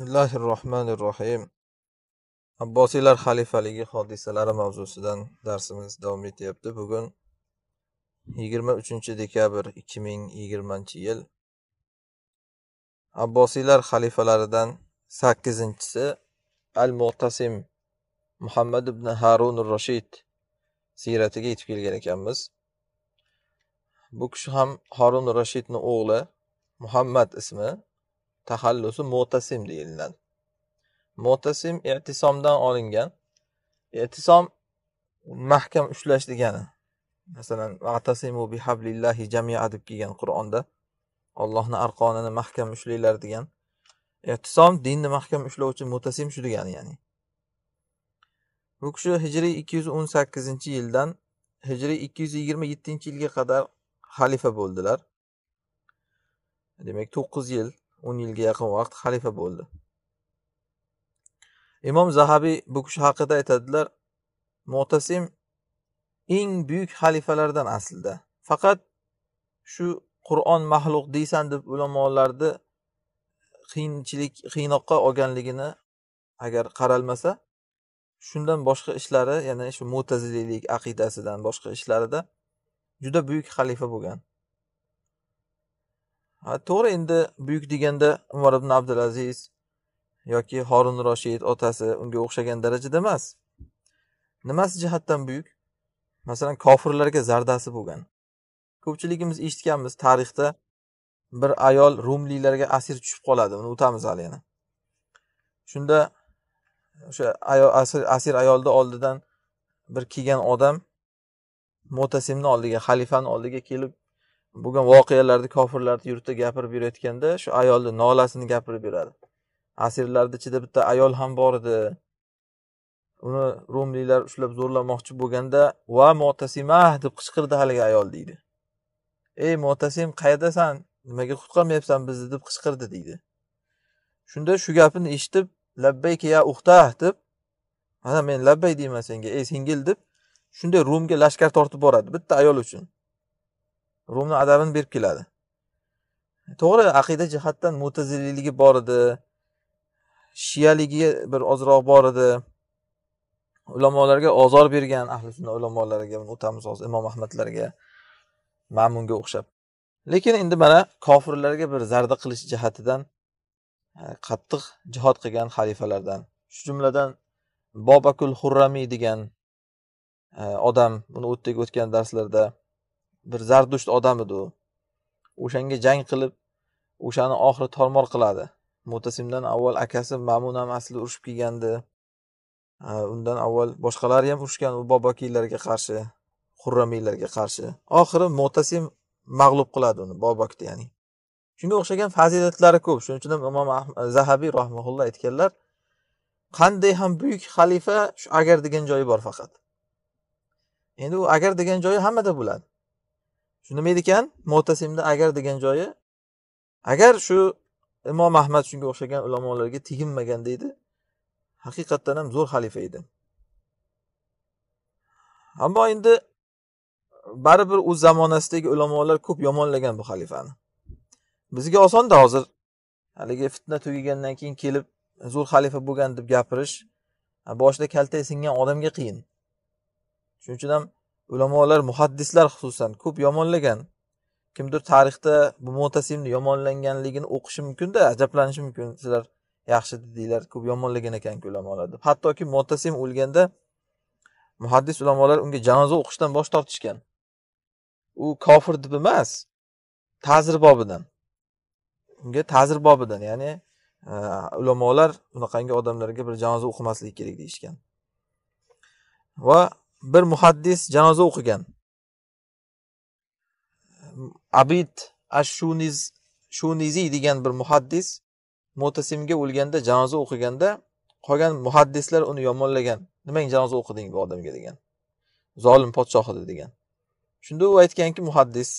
bismillahi rohmanir rohim abbosiylar xalifaligi hodisalari mavzusidan darsimiz davom etyapti bugun yigirma uchinchi dekabr ikki ming yigirmanchi yil abbosiylar xalifalaridan sakkizinchisi al mu'tasim muhammad ibn harunur rashid siyratiga yetib kelgan ekanmiz bu kishi ham harun rashidni o'g'li muhammad ismi tahallusi mo'tasim deyiladi mo'tasim e'tisomdan olingan e'tisom mahkam ushlash degani masalan atasimu bihablillahi jamia deb kelgan qur'onda ollohni arqonini mahkam ushlanglar degan e'tisom dinni mahkam ushlovchi mo'tasim shu degani ya'ni bu kishi hijriy ikki yuz o'n sakkizinchi yildan hijriy ikki yuz yigirma yettinchi yilga qadar xalifa bo'ldilar demak to'qqiz yil o'n yilga yaqin vaqt xalifa bo'ldi imom zahabiy bu kishi haqida aytadilar mutasim eng buyuk xalifalardan aslida faqat shu qur'on maxluq deysan deb ulamolarni qiyinchilik qiynoqqa olganligini agar qaralmasa shundan boshqa ishlari ya'ni shu mutazililik aqidasidan boshqa ishlarida juda buyuk xalifa bo'lgan to'g'ri endi buyuk deganda umar ibn abdulaziz yoki horun roshid otasi unga o'xshagan darajada emas nimasi jihatdan buyuk masalan kofirlarga zardasi bo'lgan ko'pchiligimiz eshitganmiz tarixda bir ayol rumliklarga asir tushib qoladi uni o'tamiz hali yana shunda o'sha ayol asir, asir ayolni oldidan bir kelgan odam mo'tasimni oldiga xalifani oldiga kelib bo'lgan voqealarni kofirlarni yurtda gapirib yurayotganda shu ayolni nolasini gapirib yuradi asirlarni ichida bitta ayol ham bor edi uni rumliklar ushlab zo'rlamoqchi bo'lganda va motasimah deb qichqirdi haligi ayol deydi ey motasim qayerdasan nimaga qutqarmayapsan bizni deb qichqirdi deydi shunda shu gapini eshitib labbayka ya uxtah deb mana men labbay deyman senga ey singil deb shunday rumga lashkar tortib boradi bitta ayol uchun rumni adabini berib keladi to'g'ri aqida jihatdan mo'taziliyligi bor edi shiyaligi bir ozroq bor edi ulamolarga ozor bergan ahli sunna ulamolariga o'tamiz hozir imom ahmadlarga mamunga o'xshab lekin endi mana kofirlarga bir zarda qilish jihatidan e, qattiq jihod qilgan xalifalardan shu jumladan bobakul hurramiy degan e, odam buni o'tdagi o'tgan darslarda bir zardusht odam edi u o'shanga jang qilib o'shani oxiri tormor qiladi mutasimdan avval akasi mamun ham asli urushib kelgandi undan avval boshqalari ham urushgan u bobokiylarga qarshi xurramiylarga qarshi oxiri mutasim mag'lub qiladi uni bobokni ya'ni shunga o'xshagan fazilatlari ko'p shuning uchun ham imom zahabiy rahmaulloh aytganlar qanday ham buyuk xalifa shu agar degan joyi bor faqat endi u agar degan joyi hammada bo'ladi shu nima edi ekan motasimni agar degan joyi agar shu imom ahmad shunga o'xshagan ulamolarga teginmagan deydi haqiqatdan ham zo'r xalifa edi ammo endi baribir o'z zamonasidagi ulamolar ko'p yomonlagan bu xalifani bizga osonda hozir haligi fitna tugagandan keyin kelib zo'r xalifa bo'lgan deb gapirish boshida kaltak singan odamga qiyin shuning uchun ham ulamolar muhaddislar xususan ko'p yomonlagan kimdir tarixda bu mo'tasimni yomonlanganligini o'qishi mumkinda ajablanishi mumkin sizlar yaxshi dedinglar ko'p yomonlagan ekanku ulamolar deb hattoki mo'tasim o'lganda muhaddis ulamolar unga janoza o'qishdan bosh tortishgan u kofir deb emas ta'zir bobidan unga ta'zir bobidan ya'ni e, ulamolar bunaqangi odamlarga bir janoza o'qimaslik kerak deyishgan va bir muhaddis janoza o'qigan abid ashuniz shuniziy degan bir muhaddis mo'tasimga o'lganda janoza o'qiganda qolgan muhaddislar uni yomonlagan nimang janoza o'qiding bu odamga degan zolim podshoh edi degan shunda u aytganki muhaddis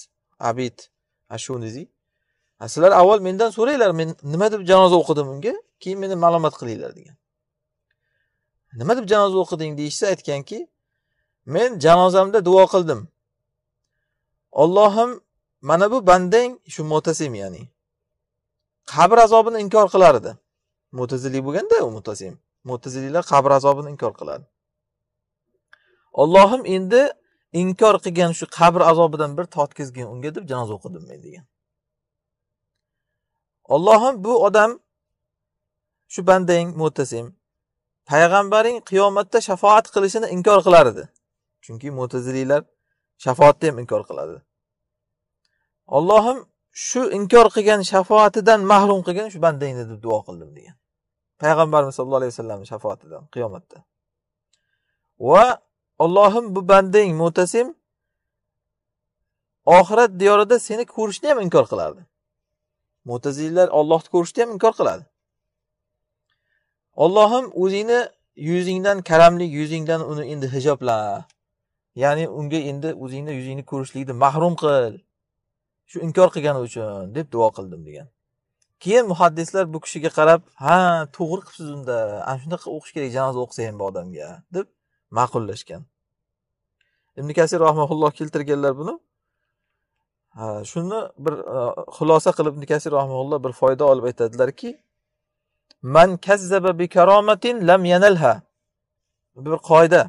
abid ashuniziy sizlar avval mendan so'ranglar men nima deb janoza o'qidim unga keyin meni ma'lumot qilinglar degan nima deb janoza o'qiding deyishsa aytganki men janozamda duo qildim ollohim mana bu bandang shu mutasim ya'ni qabr azobini inkor qilar edi mo'taziliy bo'lganda u mutasim mutazililar qabr azobini inkor qiladi ollohim endi inkor qilgan shu qabr azobidan bir tortkizgin unga deb janoza o'qidim men degan ollohim bu odam shu bandang mutasim payg'ambaring qiyomatda shafoat qilishini inkor qilar edi chunki mo'taziliylar shafoatni ham inkor qiladi ollohim shu inkor qilgan shafoatidan mahrum qilgin shu bandangni deb duo qildim degan payg'ambarimiz sallallohu alayhi vasallam shafoatidan qiyomatda va ollohim bu bandang mo'tasim oxirat diyorida seni ko'rishni ham inkor qilardi mo'tazililar ollohni ko'rishni ham inkor qiladi ollohim o'zingni yuzingdan karamlik yuzingdan uni endi hijobla ya'ni unga endi o'zingni yuzingni ko'rishlikni mahrum qil shu inkor qilgani uchun deb duo qildim degan keyin muhaddislar bu kishiga qarab ha to'g'ri qilibsiz unda ana shunaqa o'qish kerak janoza o'qisa ham bu odamga deb ma'qullashgan ibn kasir rahmaulloh keltirganlar buni shuni bir e, xulosa qilib ibn kasir rahmaulloh bir foyda olib aytadilarki man kazzaba bi karomatin lam yanalha bir qoida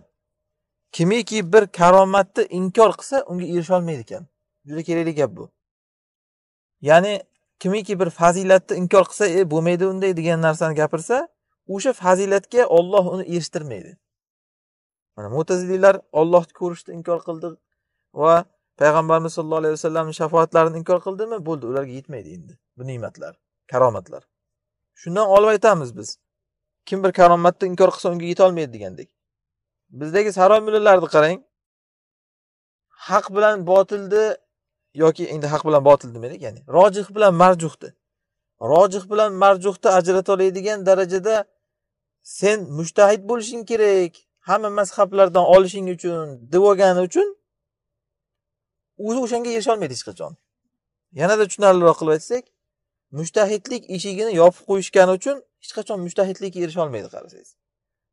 kimiki bir karomatni inkor qilsa unga erisholmaydi ekan juda kerakli gap bu ya'ni kimiki bir fazilatni inkor qilsa e bo'lmaydi unday degan narsani gapirsa o'sha fazilatga olloh uni erishtirmaydi mana mo'taziliylar ollohni ko'rishni inkor qildi va payg'ambarimiz sollallohu alayhi vasallamni shafoatlarini inkor qildimi bo'ldi ularga yetmaydi endi bu ne'matlar karomatlar shundan olib aytamiz biz kim bir karomatni inkor qilsa unga yetolmaydi degandek bizdagi saroy mullalarni qarang haq bilan botilni yoki endi haq bilan botil demaylik ya'ni rojih bilan marjuhni rojih bilan marjuhni ajrata oladigan darajada sen mushtahid bo'lishing kerak hamma mazhablardan olishing uchun deb olgani uchun o'zi o'shanga erisholmaydi hech qachon yanada tushunarliroq qilib aytsak mushtahidlik eshigini yopib qo'yishgani uchun hech qachon mushtahidlikka olmaydi qarasangiz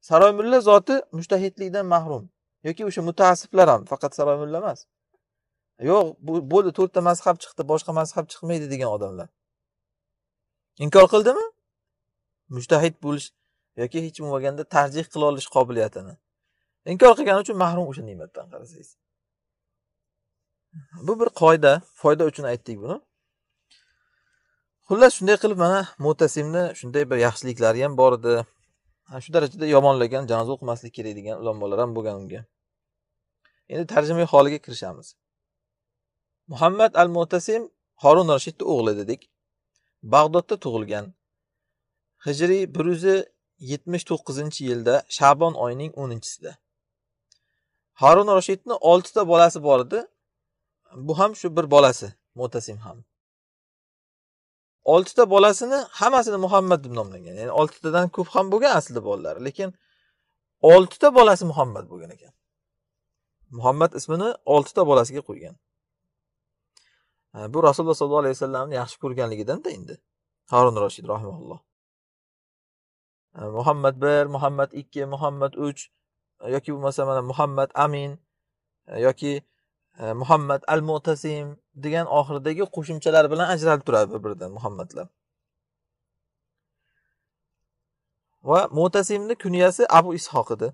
saroymulla zoti mushtahidlikdan mahrum yoki o'sha mutaassiflar ham faqat saroymulla emas yo'q bu bo'ldi to'rtta mazhab chiqdi boshqa mazhab chiqmaydi degan odamlar inkor qildimi mushtahid bo'lish yoki hech bo'lmaganda tarjih qila olish qobiliyatini inkor qilgani uchun mahrum o'sha ne'matdan qarasangiz bu bir qoida foyda uchun aytdik buni xullas shunday qilib mana mutasimni shunday bir yaxshiliklari ham bor edi shu darajada yomonlagan janoza o'qimaslik kerak degan ulamolar ham bo'lgan unga endi tarjimai holiga kirishamiz muhammad al mutasim horun rashidni o'g'li dedik bag'dodda tug'ilgan hijriy bir yuz yetmish to'qqizinchi yilda shabon oyining o'ninchisida harun rashidni oltita bolasi bor edi bu ham shu bir bolasi mutasim ham oltita bolasini hammasini muhammad deb nomlagan ya'ni oltitadan ko'p ham bo'lgan aslida bolalar lekin oltita bolasi muhammad bo'lgan ekan muhammad ismini oltita bolasiga qo'ygan bu rasululloh sollallohu alayhi vasallamni yaxshi ko'rganligidanda endi harun roshid rahimulloh muhammad bir muhammad ikki muhammad uch yoki bo'lmasa mana muhammad amin yoki muhammad al mutasim degan oxiridagi qo'shimchalar bilan ajralib turadi bir biridan muhammadlar va mo'tasimni kunyasi abu ishoq edi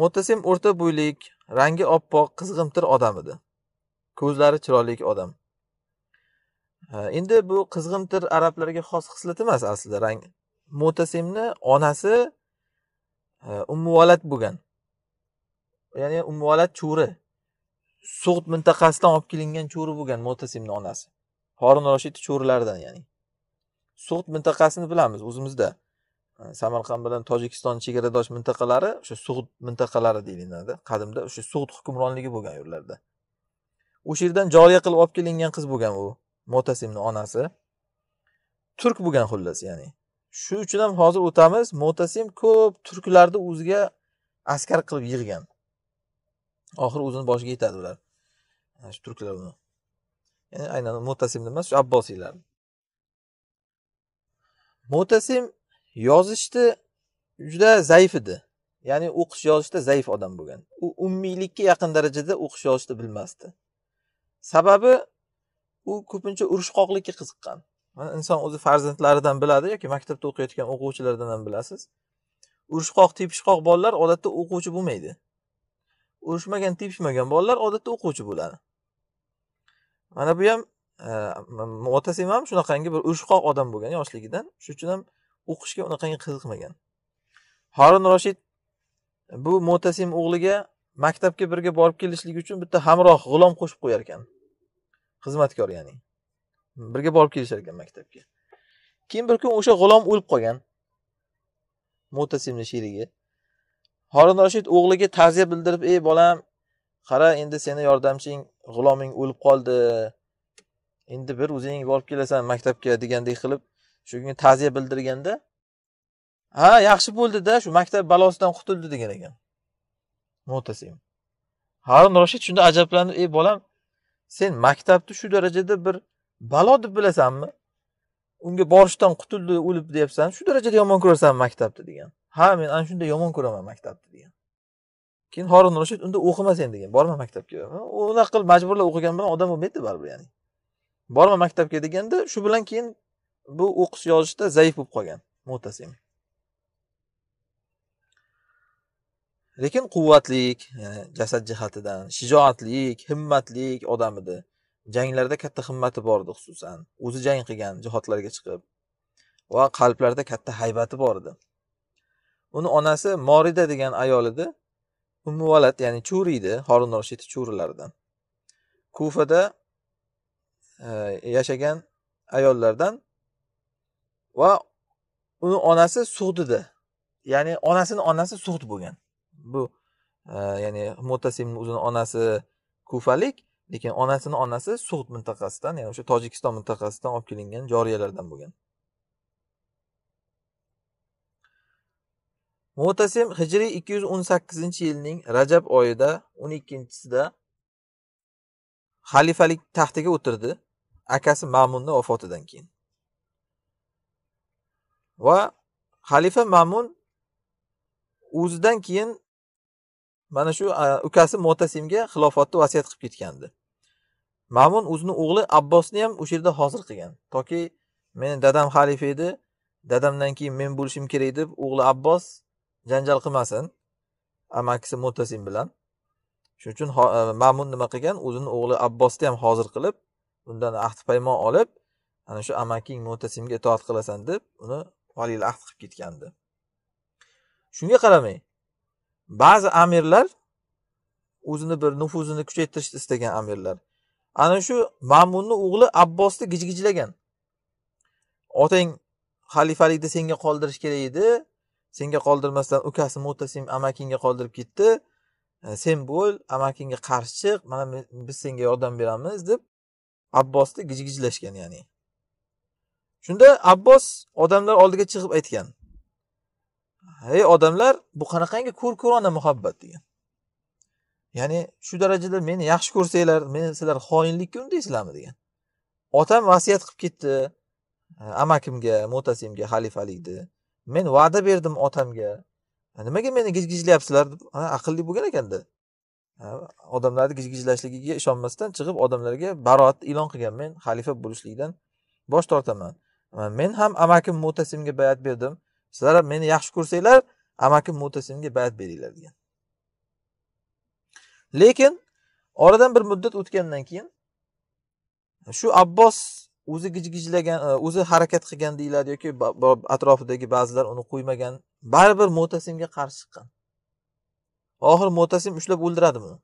mo'tasim o'rta bo'ylik rangi oppoq qizg'imtir odam edi ko'zlari chiroyli odam endi bu qizg'imtir arablarga xos xislat emas aslida rang mo'tasimni onasi ummuvalat bo'lgan ya'ni ummuvalat cho'ri sug'd mintaqasidan olib kelingan cho'ri bo'lgan mo'tasimni onasi horun roshid cho'rilaridan ya'ni sug'd mintaqasini bilamiz o'zimizda samarqand bilan tojikiston chegaradosh mintaqalari o'sha sug'd mintaqalari deyilinadi qadimda o'sha sug'd hukmronligi bo'lgan yerlarda o'sha yerdan joriya qilib olib kelingan qiz bo'lgan u mo'tasimni onasi turk bo'lgan xullas ya'ni shu uchun ham hozir o'tamiz mo'tasim ko'p turklarni o'ziga askar qilib yig'gan oxiri o'zini boshiga yetadi ular shu turklar uni ya'ni aynan mutasim emas shu abbosiylar mutasim yozishda juda zaif edi ya'ni o'qish yozishda zaif odam bo'lgan u ummiylikka yaqin darajada o'qish yozishni bilmasdi sababi u ko'pincha urushqoqlikka qiziqqan mana inson o'zi farzandlaridan biladi yoki maktabda o'qiyotgan o'quvchilardan ham bilasiz urushqoq tepishqoq bolalar odatda o'quvchi bo'lmaydi urushmagan tepishmagan bolalar odatda o'quvchi bo'ladi mana bu ham e, otasi ham shunaqangi bir urushqoq odam bo'lgan yoshligidan shuning uchun ham o'qishga unaqangi qiziqmagan horun roshid bu mo'tasim o'g'liga maktabga birga borib kelishligi uchun bitta hamroh g'ulom qo'shib qo'yar ekan xizmatkor ya'ni birga borib kelishar ekan maktabga keyin bir kun o'sha g'ulom o'lib qolgan mo'tasimni sherigi Harun Rashid o'g'liga ta'ziya bildirib, "Ey bolam, qara endi seni yordamching g'uloming o'lib qoldi. Endi bir o'zing borib kelasan maktabga" degandek qilib shu kungi ta'ziya bildirganda, "Ha, yaxshi bo'ldida shu maktab balosidan qutuldi" degan ekan. Mu'tasim. Harun Rashid shunda ajablanib, "Ey bolam, sen maktabni shu darajada bir balo deb bilasanmi? Unga borishdan qutuldi, o'lib deyapsan. Shu darajada yomon ko'rasanmi maktabni" degan. ha men ana shunday yomon ko'raman maktabni degan keyin horun roshid unda o'qima sen degan borma maktabga unaqa qilib majburlab o'qigan bilan odam bo'lmaydi baribir ya'ni borma maktabga deganda shu bilan keyin bu o'qish yozishda zaif bo'lib qolgan mo'tasim lekin quvvatlik yani jasad jihatidan shijoatlik himmatlik odam edi janglarda katta himmati bor edi xususan o'zi jang qilgan jihodlarga chiqib va qalblarda katta haybati bor edi uni onasi morida degan ayol edi umuvalat ya'ni churi edi horun roshid churilaridan kufada e, yashagan ayollardan va uni onasi sug'dida ya'ni onasini onasi sug'd bo'lgan bu e, ya'ni mutasimni o'zini onasi kufalik lekin onasini onasi sug'd mintaqasidan ya'ni o'sha tojikiston mintaqasidan olib kelingan joriyalardan bo'lgan mutasim hijriy ikki yuz o'n sakkizinchi yilning rajab oyida o'n ikkinchisida xalifalik taxtiga o'tirdi akasi mamunni vafotidan keyin va xalifa mamun o'zidan keyin mana shu ukasi mutasimga xilofatni vasiyat qilib ketgandi mamun o'zini o'g'li abbosni ham o'sha yerda hozir qilgan toki meni dadam xalifa edi dadamdan keyin men bo'lishim kerak deb o'g'li abbos janjal qilmasin amakisi mo'tasim bilan shuning uchun e, mamun nima qilgan o'zini o'g'li abbosni ham hozir qilib undan ahd paymon olib ana shu amaking mo'tasimga itoat qilasan deb uni valiyl ahd qilib ketgandi shunga qaramay ba'zi amirlar o'zini bir nufuzini kuchaytirishni istagan amirlar ana shu mamunni o'g'li abbosni gijgijlagan otang xalifalikni senga qoldirish kerak edi senga qoldirmasdan ukasi mo'tasim amakingga qoldirib ketdi e, sen bo'l amakingga qarshi chiq mana biz senga yordam beramiz deb abbosni gijgijlashgan ya'ni shunda abbos odamlar oldiga chiqib aytgan hey odamlar bu qanaqangi ko'r ko'rona muhabbat degan ya'ni shu darajada meni yaxshi ko'rsanglar meni sizlar xoinlikka undaysizlarmi degan otam vasiyat qilib ketdi e, amakimga mo'tasimga xalifalikni men va'da berdim otamga nimaga meni gijgijlayapsizlar deb aqlli bo'lgan ekanda odamlarni gijgijlashligiga ishonmasdan chiqib odamlarga baroat e'lon qilgan men xalifa bo'lishlikdan bosh tortaman men ham amakim mo'tasimga bayat berdim sizlar ham meni yaxshi ko'rsanglar amakim mo'tasimga bayat beringlar degan lekin oradan bir muddat o'tgandan keyin shu abbos o'zi gijgijlagan e, o'zi harakat qilgan deyiladi yoki atrofidagi ba'zilar uni qo'ymagan baribir mo'tasimga qarshi chiqqan oxir mo'tasim ushlab o'ldiradi buni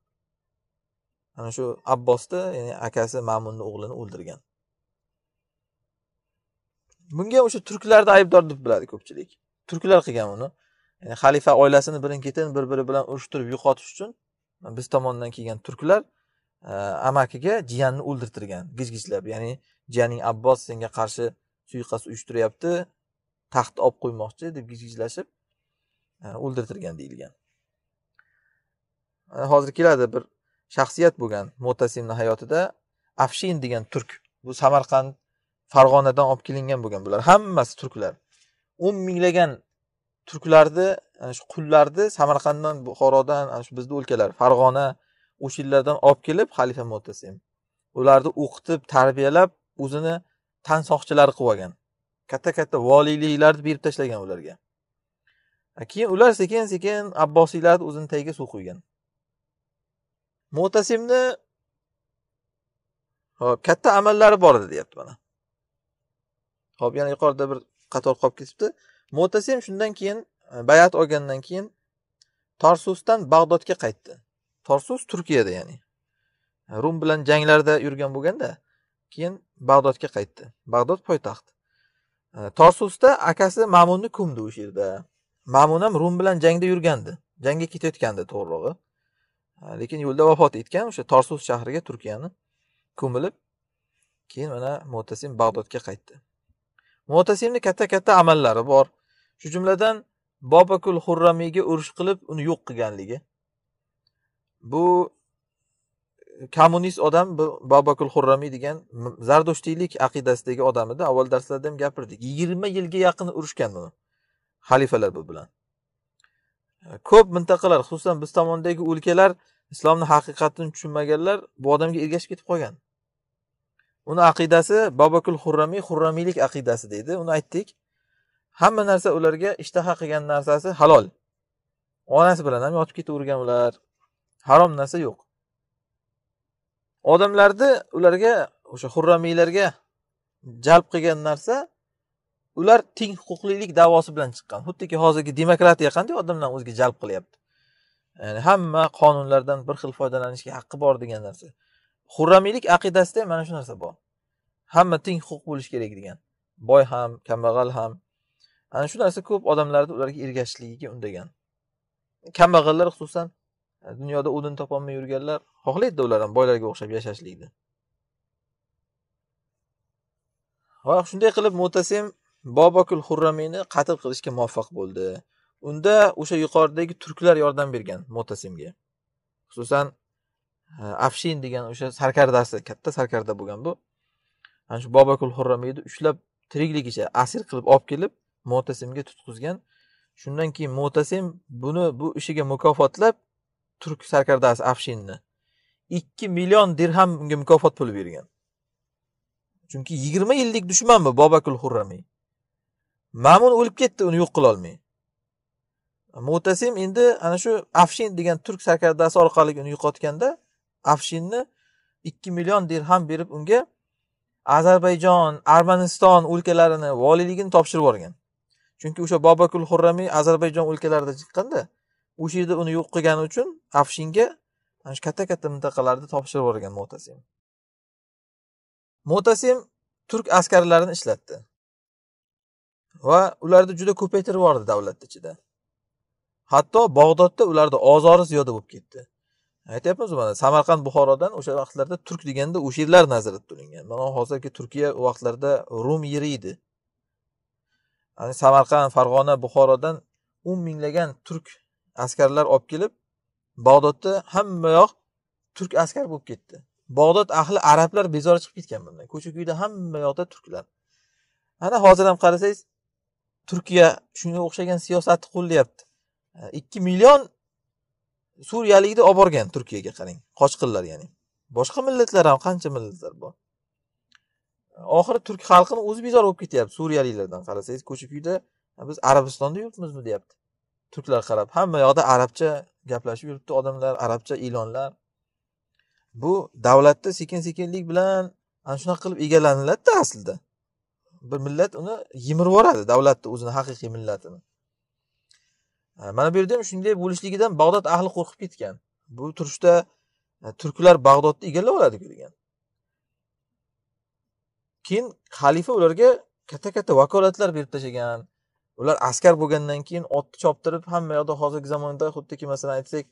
ana shu abbosni ya'ni akasi mamunni o'g'lini o'ldirgan bunga o'sha turklarni aybdor deb biladi ko'pchilik turklar qilgan uni ya'ni xalifa oilasini birin ketin bir biri bilan urushtirib yo'qotish uchun biz tomondan kelgan turklar Э, amakiga jiyanni o'ldirtirgan gijgijlab ya'ni jiyaning abbos senga qarshi suiqasd uyushtiryapti taxt olib qo'ymoqchi deb gijgijlashib e, o'ldirtirgan deyilgan e, hozir keladi bir shaxsiyat bo'lgan mutasimni hayotida afshin degan turk bu samarqand farg'onadan olib kelingan bo'lgan bular hammasi turklar o'n minglagan turklarni ana shu qullarni samarqanddan buxorodan ana shu bizni o'lkalar farg'ona o'sha yillardan olib kelib xalifa mutasim ularni o'qitib tarbiyalab o'zini tan soqchilari qilib olgan katta katta voliyliklarni berib tashlagan ularga keyin ular sekin sekin abbosiylarni o'zini tagiga suv quygan mutasimni hop katta amallari bor edi deyapti mana hop yana yuqorida bir qator qolib ketibdi mutasim shundan keyin bayat olgandan keyin tarsusdan bag'dodga qaytdi torsus turkiyada ya'ni rum bilan janglarda yurgan bo'lganda keyin bag'dodga qaytdi bag'dod poytaxt e, torsusda akasi mamunni ko'mdi o'sha yerda mamun ham rum bilan jangda yurgandi jangga ketayotgandi to'g'rirog'i e, lekin yo'lda vafot etgan o'sha torsus shahriga turkiyani ko'milib keyin mana mo'tasim bag'dodga qaytdi mo'tasimni katta katta amallari bor shu jumladan bobakul xurramiyga urush qilib uni yo'q qilganligi bu kommunist odam bu bobakul xurramiy degan zardo'shtiylik aqidasidagi odam edi avval darslarda ham gapirdik yigirma yilga yaqin urushgan uni xalifalar bu bilan ko'p mintaqalar xususan biz tomondagi o'lkalar islomni haqiqatini tushunmaganlar bu odamga ergashib ketib qolgan uni aqidasi bobakul xurramiy xurramiylik aqidasi deydi uni aytdik hamma narsa ularga ishtaha qilgan narsasi halol onasi bilan ham yotib ketavergan ular harom narsa yo'q odamlarni ularga o'sha xurramiylarga jalb qilgan narsa ular teng huquqlilik davosi bilan chiqqan xuddiki hozirgi demokratiya qanday odamlarni o'ziga jalb qilyapti ya'ni hamma qonunlardan bir xil foydalanishga haqqi bor degan narsa xurramiylik aqidasida ham mana shu narsa bor hamma teng huquq bo'lishi kerak degan boy ham kambag'al ham ana shu narsa ko'p odamlarni ularga ergashishligiga undagan kambag'allar xususan dunyoda o'rin topolmay yurganlar xohlaydida ular ham boylarga o'xshab yashashlikni va shunday qilib mutasim bobokul hurramiyni qatl qilishga muvaffaq bo'ldi unda o'sha yuqoridagi turklar yordam bergan mutasimga xususan e, afshin degan o'sha sarkardasi katta sarkarda bo'lgan bu ana shu bobakul hurramiyni ushlab tirikligicha asir qilib olib kelib mutasimga tutqizgan shundan keyin mutasim buni bu ishiga mukofotlab turk sarkardasi afshinni ikki million dirham unga mukofot puli bergan chunki yigirma yillik dushman bu bobakul hurramiy mamun o'lib ketdi uni yo'q qilolmay mutasim endi ana shu afshin degan turk sarkardasi orqali uni yo'qotganda afshinni ikki million dirham berib unga ozarbayjon armaniston o'lkalarini voliyligini topshirib yuborgan chunki o'sha bobakul hurramiy ozarbayjon o'lkalarida chiqqanda o'sha yerda uni yo'q qilgani uchun afshinga ana shu katta katta mintaqalarni topshirib yuborgan mo'tasim mo'tasim turk askarlarini ishlatdi va ularni juda ko'paytirib yubordi davlatni ichida hatto bog'dodda ularni ozori ziyoda bo'lib ketdi aytyapmiz mana samarqand buxorodan o'sha vaqtlarda turk deganda o'sha yerlar nazarda tutilgan mana hozirgi turkiya u vaqtlarda rum yeri edi samarqand farg'ona buxorodan o'n minglagan turk askarlar olib kelib bag'dodda hamma yoq turk askar bo'lib ketdi bag'dod ahli arablar bezori chiqib ketgan bundan ko'cha ko'yda hamma yoqda turklar ana hozir ham qarasangiz turkiya shunga o'xshagan siyosatni qo'llayapti e, ikki million suriyalikni olib borgan turkiyaga qarang qochqinlar ya'ni boshqa millatlar ham qancha millatlar bor e, oxiri turk xalqini o'zi bezor bo'lib ketyapti suriyaliklardan qarasangiz ko'cha ko'yda biz arabistonda yuribmizmi deyapti turklar qarab hamma yoqda arabcha gaplashib yuribdi odamlar arabcha e'lonlar bu davlatda sekin sekinlik bilan ana shunaqa qilib egallaniladi aslida bir millat uni yemirib yuboradi davlatni o'zini haqiqiy millatini e, mana bu yerda ham shunday bo'lishligidan bag'dod ahli qo'rqib ketgan bu turishda e, turklar bag'dodni egallab oladi degan keyin xalifa ularga katta katta vakolatlar berib tashlagan ular askar bo'lgandan keyin otni choptirib hamma yoqda hozirgi zamonda xuddiki masalan aytsak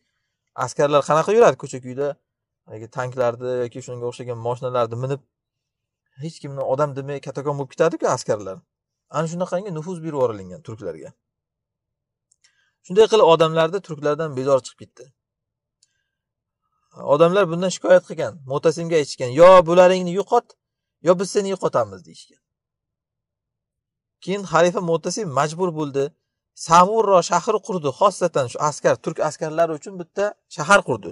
askarlar qanaqa yuradi ko'cha ko'yda tanklarni yoki shunga o'xshagan moshinalarni minib hech kimni odam demay katakon bo'lib ketadiku askarlar ana shunaqangi nufuz berib yuborilgan turklarga shunday qilib odamlarni turklardan bezor chiqib ketdi odamlar bundan shikoyat qilgan mo'tasimga aytishgan yo bularingni yo'qot yo biz seni yo'qotamiz deyishgan keyin xalifa mo'tasim majbur bo'ldi samurro shahri qurdi xosatan shu askar turk askarlari uchun bitta shahar qurdi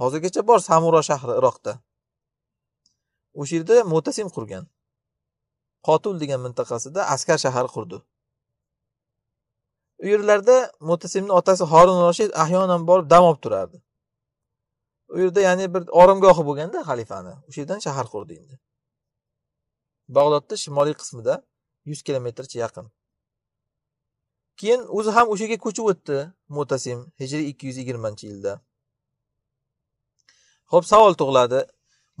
hozirgacha bor samurro shahri iroqda o'sha yerda mo'tasim qurgan qotul degan mintaqasida askar shahar qurdi u yerlarda mo'tasimni otasi horun roshid ahyonan borib dam olib turardi u yerda ya'ni bir oromgohi bo'lganda xalifani o'sha yerdan shahar qurdi endi bag'dodni shimoliy qismida yuz kilometrcha yaqin keyin o'zi ham o'sha yerga ko'chib o'tdi mutasim hijriy ikki yuz yigirmanchi yilda ho'p savol tug'iladi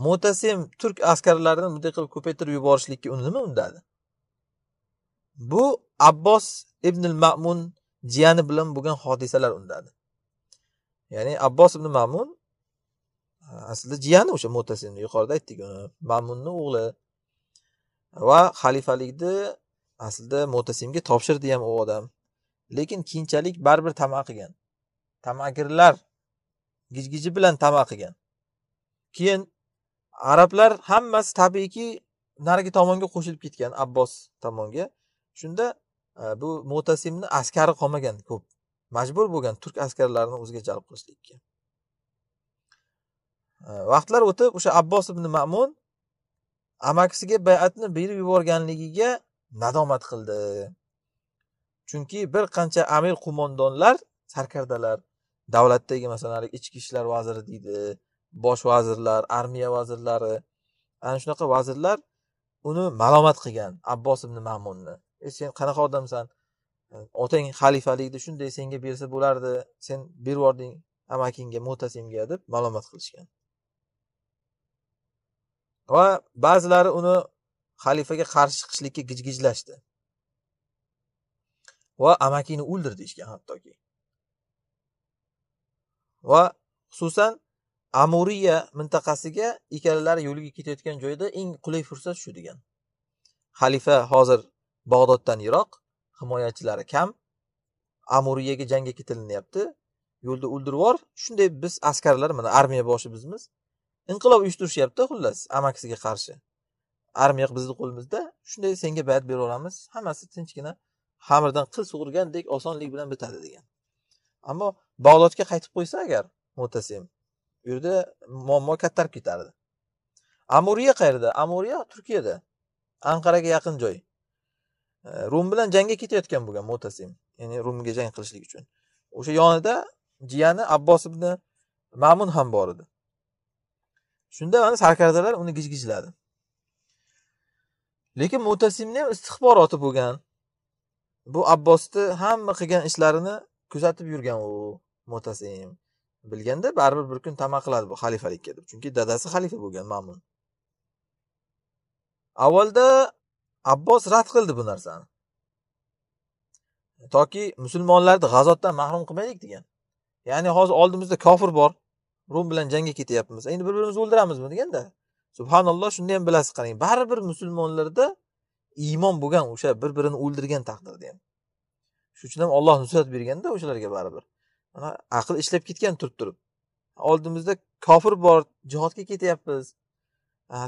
mutasim turk askarlarini bunday qilib ko'paytirib yuborishlikka nima undadi bu abbos ibn mamun jiyani bilan bo'lgan hodisalar undadi ya'ni abbos ibn mamun aslida jiyani o'sha mutasimni yuqorida aytdik uni mamunni o'g'li va xalifalikni aslida mo'tasimga topshirdi ham u odam lekin keyinchalik baribir tama qilgan tamagirlar gijgiji bilan tama qilgan keyin arablar hammasi tabiiyki narigi tomonga qo'shilib ketgan abbos tomonga shunda e, bu mo'tasimni askari qolmagan ko'p majbur bo'lgan turk askarlarini o'ziga jalb qilishlikka e, vaqtlar o'tib o'sha abbos ibn mamun amakisiga bay'atni berib yuborganligiga nadomat qildi chunki bir qancha amir qo'mondonlar sarkardalar davlatdagi masalan ichki ishlar vaziri deydi bosh vazirlar armiya vazirlari ana shunaqa vazirlar uni malomat qilgan abbos ibn mamunni e sen qanaqa odamsan otang xalifalikni shunday senga bersa bo'lardi sen berib amakingga mo'tasimga deb malomat qilishgan va ba'zilari uni xalifaga qarshi chiqishlikka gijgijlashdi va amakini o'ldir deyishgan hattoki va xususan amuriya mintaqasiga ikkalalari yo'liga ketayotgan joyda eng qulay fursat shu degan xalifa hozir bag'doddan yiroq himoyachilari kam amuriyaga jangga ketilinyapti yo'lda o'ldirib yubor shunday biz askarlar mana armiya boshi bizmiz inqilob uyushtirishyapti xullas amakisiga qarshi armiya bizni qo'limizda shunday senga bayat olamiz hammasi tinchgina xamirdan qil sug'urgandek osonlik bilan bitadi degan ammo bag'dodga qaytib qo'ysa agar mutasim u yerda muammo kattarib ketardi amuriya qayerda amuriya turkiyada anqaraga yaqin joy rum bilan jangga ketayotgan bo'lgan mutasim ya'ni rumga jang qilishlik uchun o'sha yonida jiyani abbos ibn mamun ham bor edi shunda mana sarkardalar uni gijgijladi lekin mutasimni ham istixboroti bo'lgan bu abbosni hamma qilgan ishlarini kuzatib yurgan u mutasim bilganda baribir bir kun tama qiladi bu xalifalikka deb chunki dadasi xalifa bo'lgan mamun avvalda abbos rad qildi bu narsani toki musulmonlarni g'azotdan mahrum qilmaylik degan ya'ni hozir oldimizda kofir bor rum bilan jangga ketyapmiz endi bir birimizni o'ldiramizmi deganda subhanalloh shunda ham bilasiz qarang baribir musulmonlarda iymon bo'lgan o'sha bir birini o'ldirgan taqdirda ham shuning uchun ham olloh nusrat berganda o'shalarga baribir mana aql ishlab ketgan turib turib oldimizda kofir bor jihodga ketyapmiz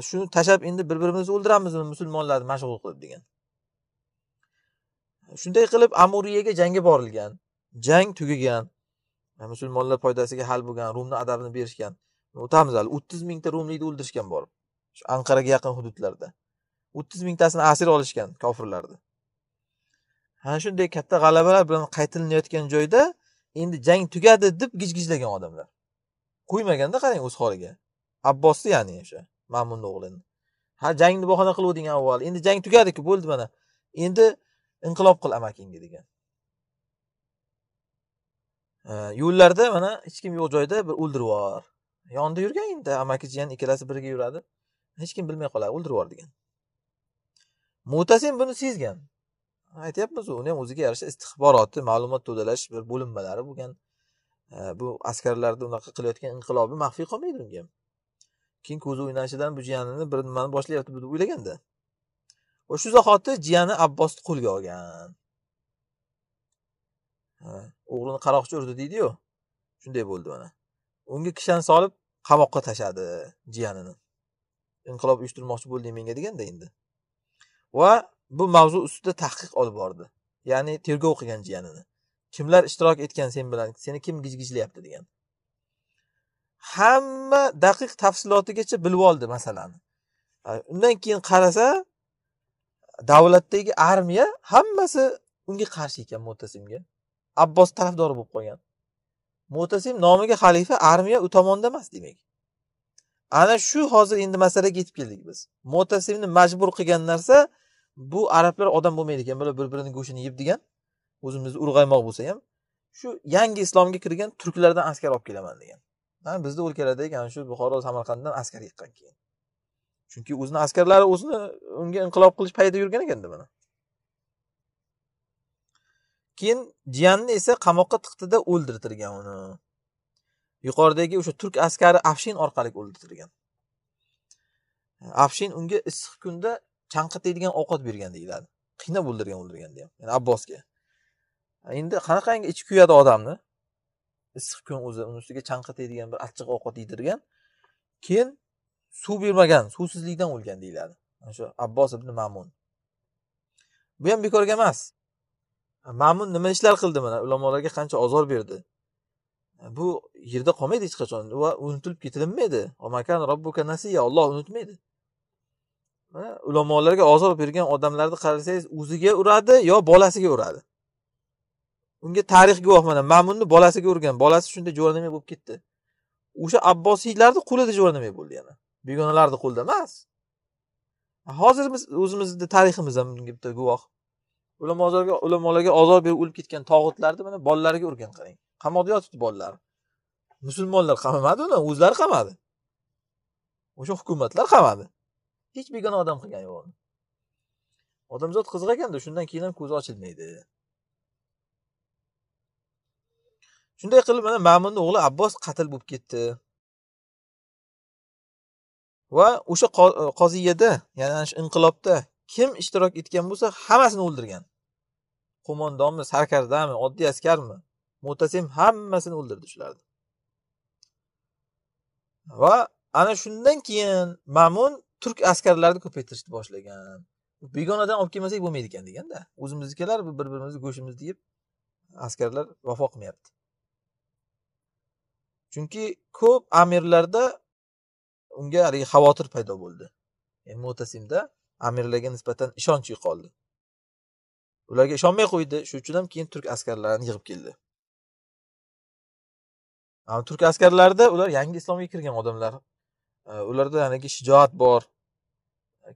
shuni tashlab endi bir birimizni o'ldiramizmi musulmonlarni mashg'ul qilib degan shunday qilib amuriyaga jangga borilgan jang tugagan musulmonlar foydasiga hal bo'lgan rumni adabini berishgan o'tamiz hali o'ttiz mingta rumlikni o'ldirishgan borib shu anqaraga yaqin hududlarda o'ttiz mingtasini asir olishgan kofirlarni ana shunday katta g'alabalar bilan qaytilinayotgan joyda endi jang tugadi deb gijgijlagan odamlar qo'ymaganda qarang o'z holiga abbosni ya'ni o'sha mamunni o'g'lini ha jangni bahona qiluvding avval endi jang tugadiku bo'ldi mana endi inqilob qil amakingga degan yo'llarda mana hech kim yo'q joyda bir o'ldirib yubor yonida yurgan endi amaki jiyan ikkalasi birga yuradi hech kim bilmay qoladi o'ldirib yubor degan mutasim buni sezgan aytyapmiz uni ham o'ziga yarasha istixboroti ma'lumot to'dalash bir bo'linmalari bo'lgan bu askarlarni unaqa qilayotgan inqilobi maxfiy qolmaydi unga keyin ko'zi o'ynashidan bu jiyanini bir nimani boshlayapti deb o'ylaganda va shu zahoti jiyani abbosni qo'lga olgan o'g'lini qaroqchi urdi deydiyu shunday bo'ldi mana unga kishani solib qamoqqa tashladi jiyanini inqilob uyushtirmoqchi bo'lding menga deganda endi va bu mavzu ustida tahqiq olib bordi ya'ni tergov qilgan jiyanini kimlar ishtirok etgan sen bilan seni kim gijgijlayapti degan hamma daqiq tafsilotigacha bilib oldi masalani undan keyin qarasa davlatdagi armiya hammasi unga qarshi ekan mo'tasimga abbos tarafdori bo'lib qolgan mo'tasim nomiga xalifa armiya u tomonda emas demak ana shu hozir endi masalaga yetib keldik biz mo'tasimni majbur qilgan narsa bu arablar odam bo'lmaydi ekan bular bir birini go'shtini yeb degan o'zimizni urg'aymoq bo'lsa ham shu yangi islomga kirgan turklardan askar olib kelaman degan bizni o'lkalardagi ana shu buxoro samarqanddan askar yiqqan keyin chunki o'zini askarlari o'zini unga inqilob qilish payida yurgan ekanda mana keyin jiyanni esa qamoqqa tiqdida o'ldirtirgan uni yuqoridagi o'sha turk askari afshin orqali o'ldirtirgan afshin unga issiq kunda chanqitadigan ovqat bergan deyiladi qiynab o'ldirgan o'ldirganda ham ya'ni abbosga endi qanaqangi ichi kuyadi odamni issiq kun o'zi uni ustiga chanqitadigan bir achchiq ovqat yedirgan keyin suv bermagan suvsizlikdan o'lgan deyiladi o'sha abbos ibn mamun bu ham bekorga emas mamun nima ishlar qildi mana ulamolarga qancha ozor berdi bu yerda qolmaydi hech qachon va unutilib ketilinmaydi robbuka nasiya olloh unutmaydi mana ulamolarga ozor bergan odamlarni qarasangiz o'ziga uradi yo bolasiga uradi unga tarix guvoh mana mamunni bolasiga urgan bolasi shunda jo'rnamay bo'lib ketdi o'sha abbosiylarni qo'lida jo'rnamay bo'ldi yana begonalarni qo'lida emas hozir biz o'zimizni tariximiz ham bunga bitta guvoh ulamolarga ulamolarga ozor berib o'lib ketgan tog'utlarni mana bolalariga urgan qarang qamoqda yotibdi bolalari musulmonlar qamamadi uni o'zlari qamadi o'sha hukumatlar qamadi hech begona odam qilgani yo'q uni odamzod qiziq ekanda shundan keyin ham ko'zi ochilmaydi shunday qilib mana ma'munni o'g'li abbos qatl bo'lib ketdi va o'sha qoziyada ya'ni ana shu inqilobda kim ishtirok etgan bo'lsa hammasini o'ldirgan qo'mondonmi sarkardami oddiy askarmi mo'tasim hammasini o'ldirdi shularni va ana shundan keyin mamun turk askarlarini ko'paytirishni boshlagan begonadan olib kelmasak bo'lmaydi ekan deganda o'zimiznikilar bir birimizni go'shtimizni yeb askarlar vafo qilmayapti chunki ko'p amirlarda unga haligi xavotir paydo bo'ldi e, mutasimda mo'tasimda amirlarga nisbatan ishonch yo'qoldi ularga ishonmay qo'ydi shuning uchun ham keyin turk askarlarini yig'ib keldi turk askarlarida ular yangi islomga kirgan odamlar e, ularda haligi shijoat bor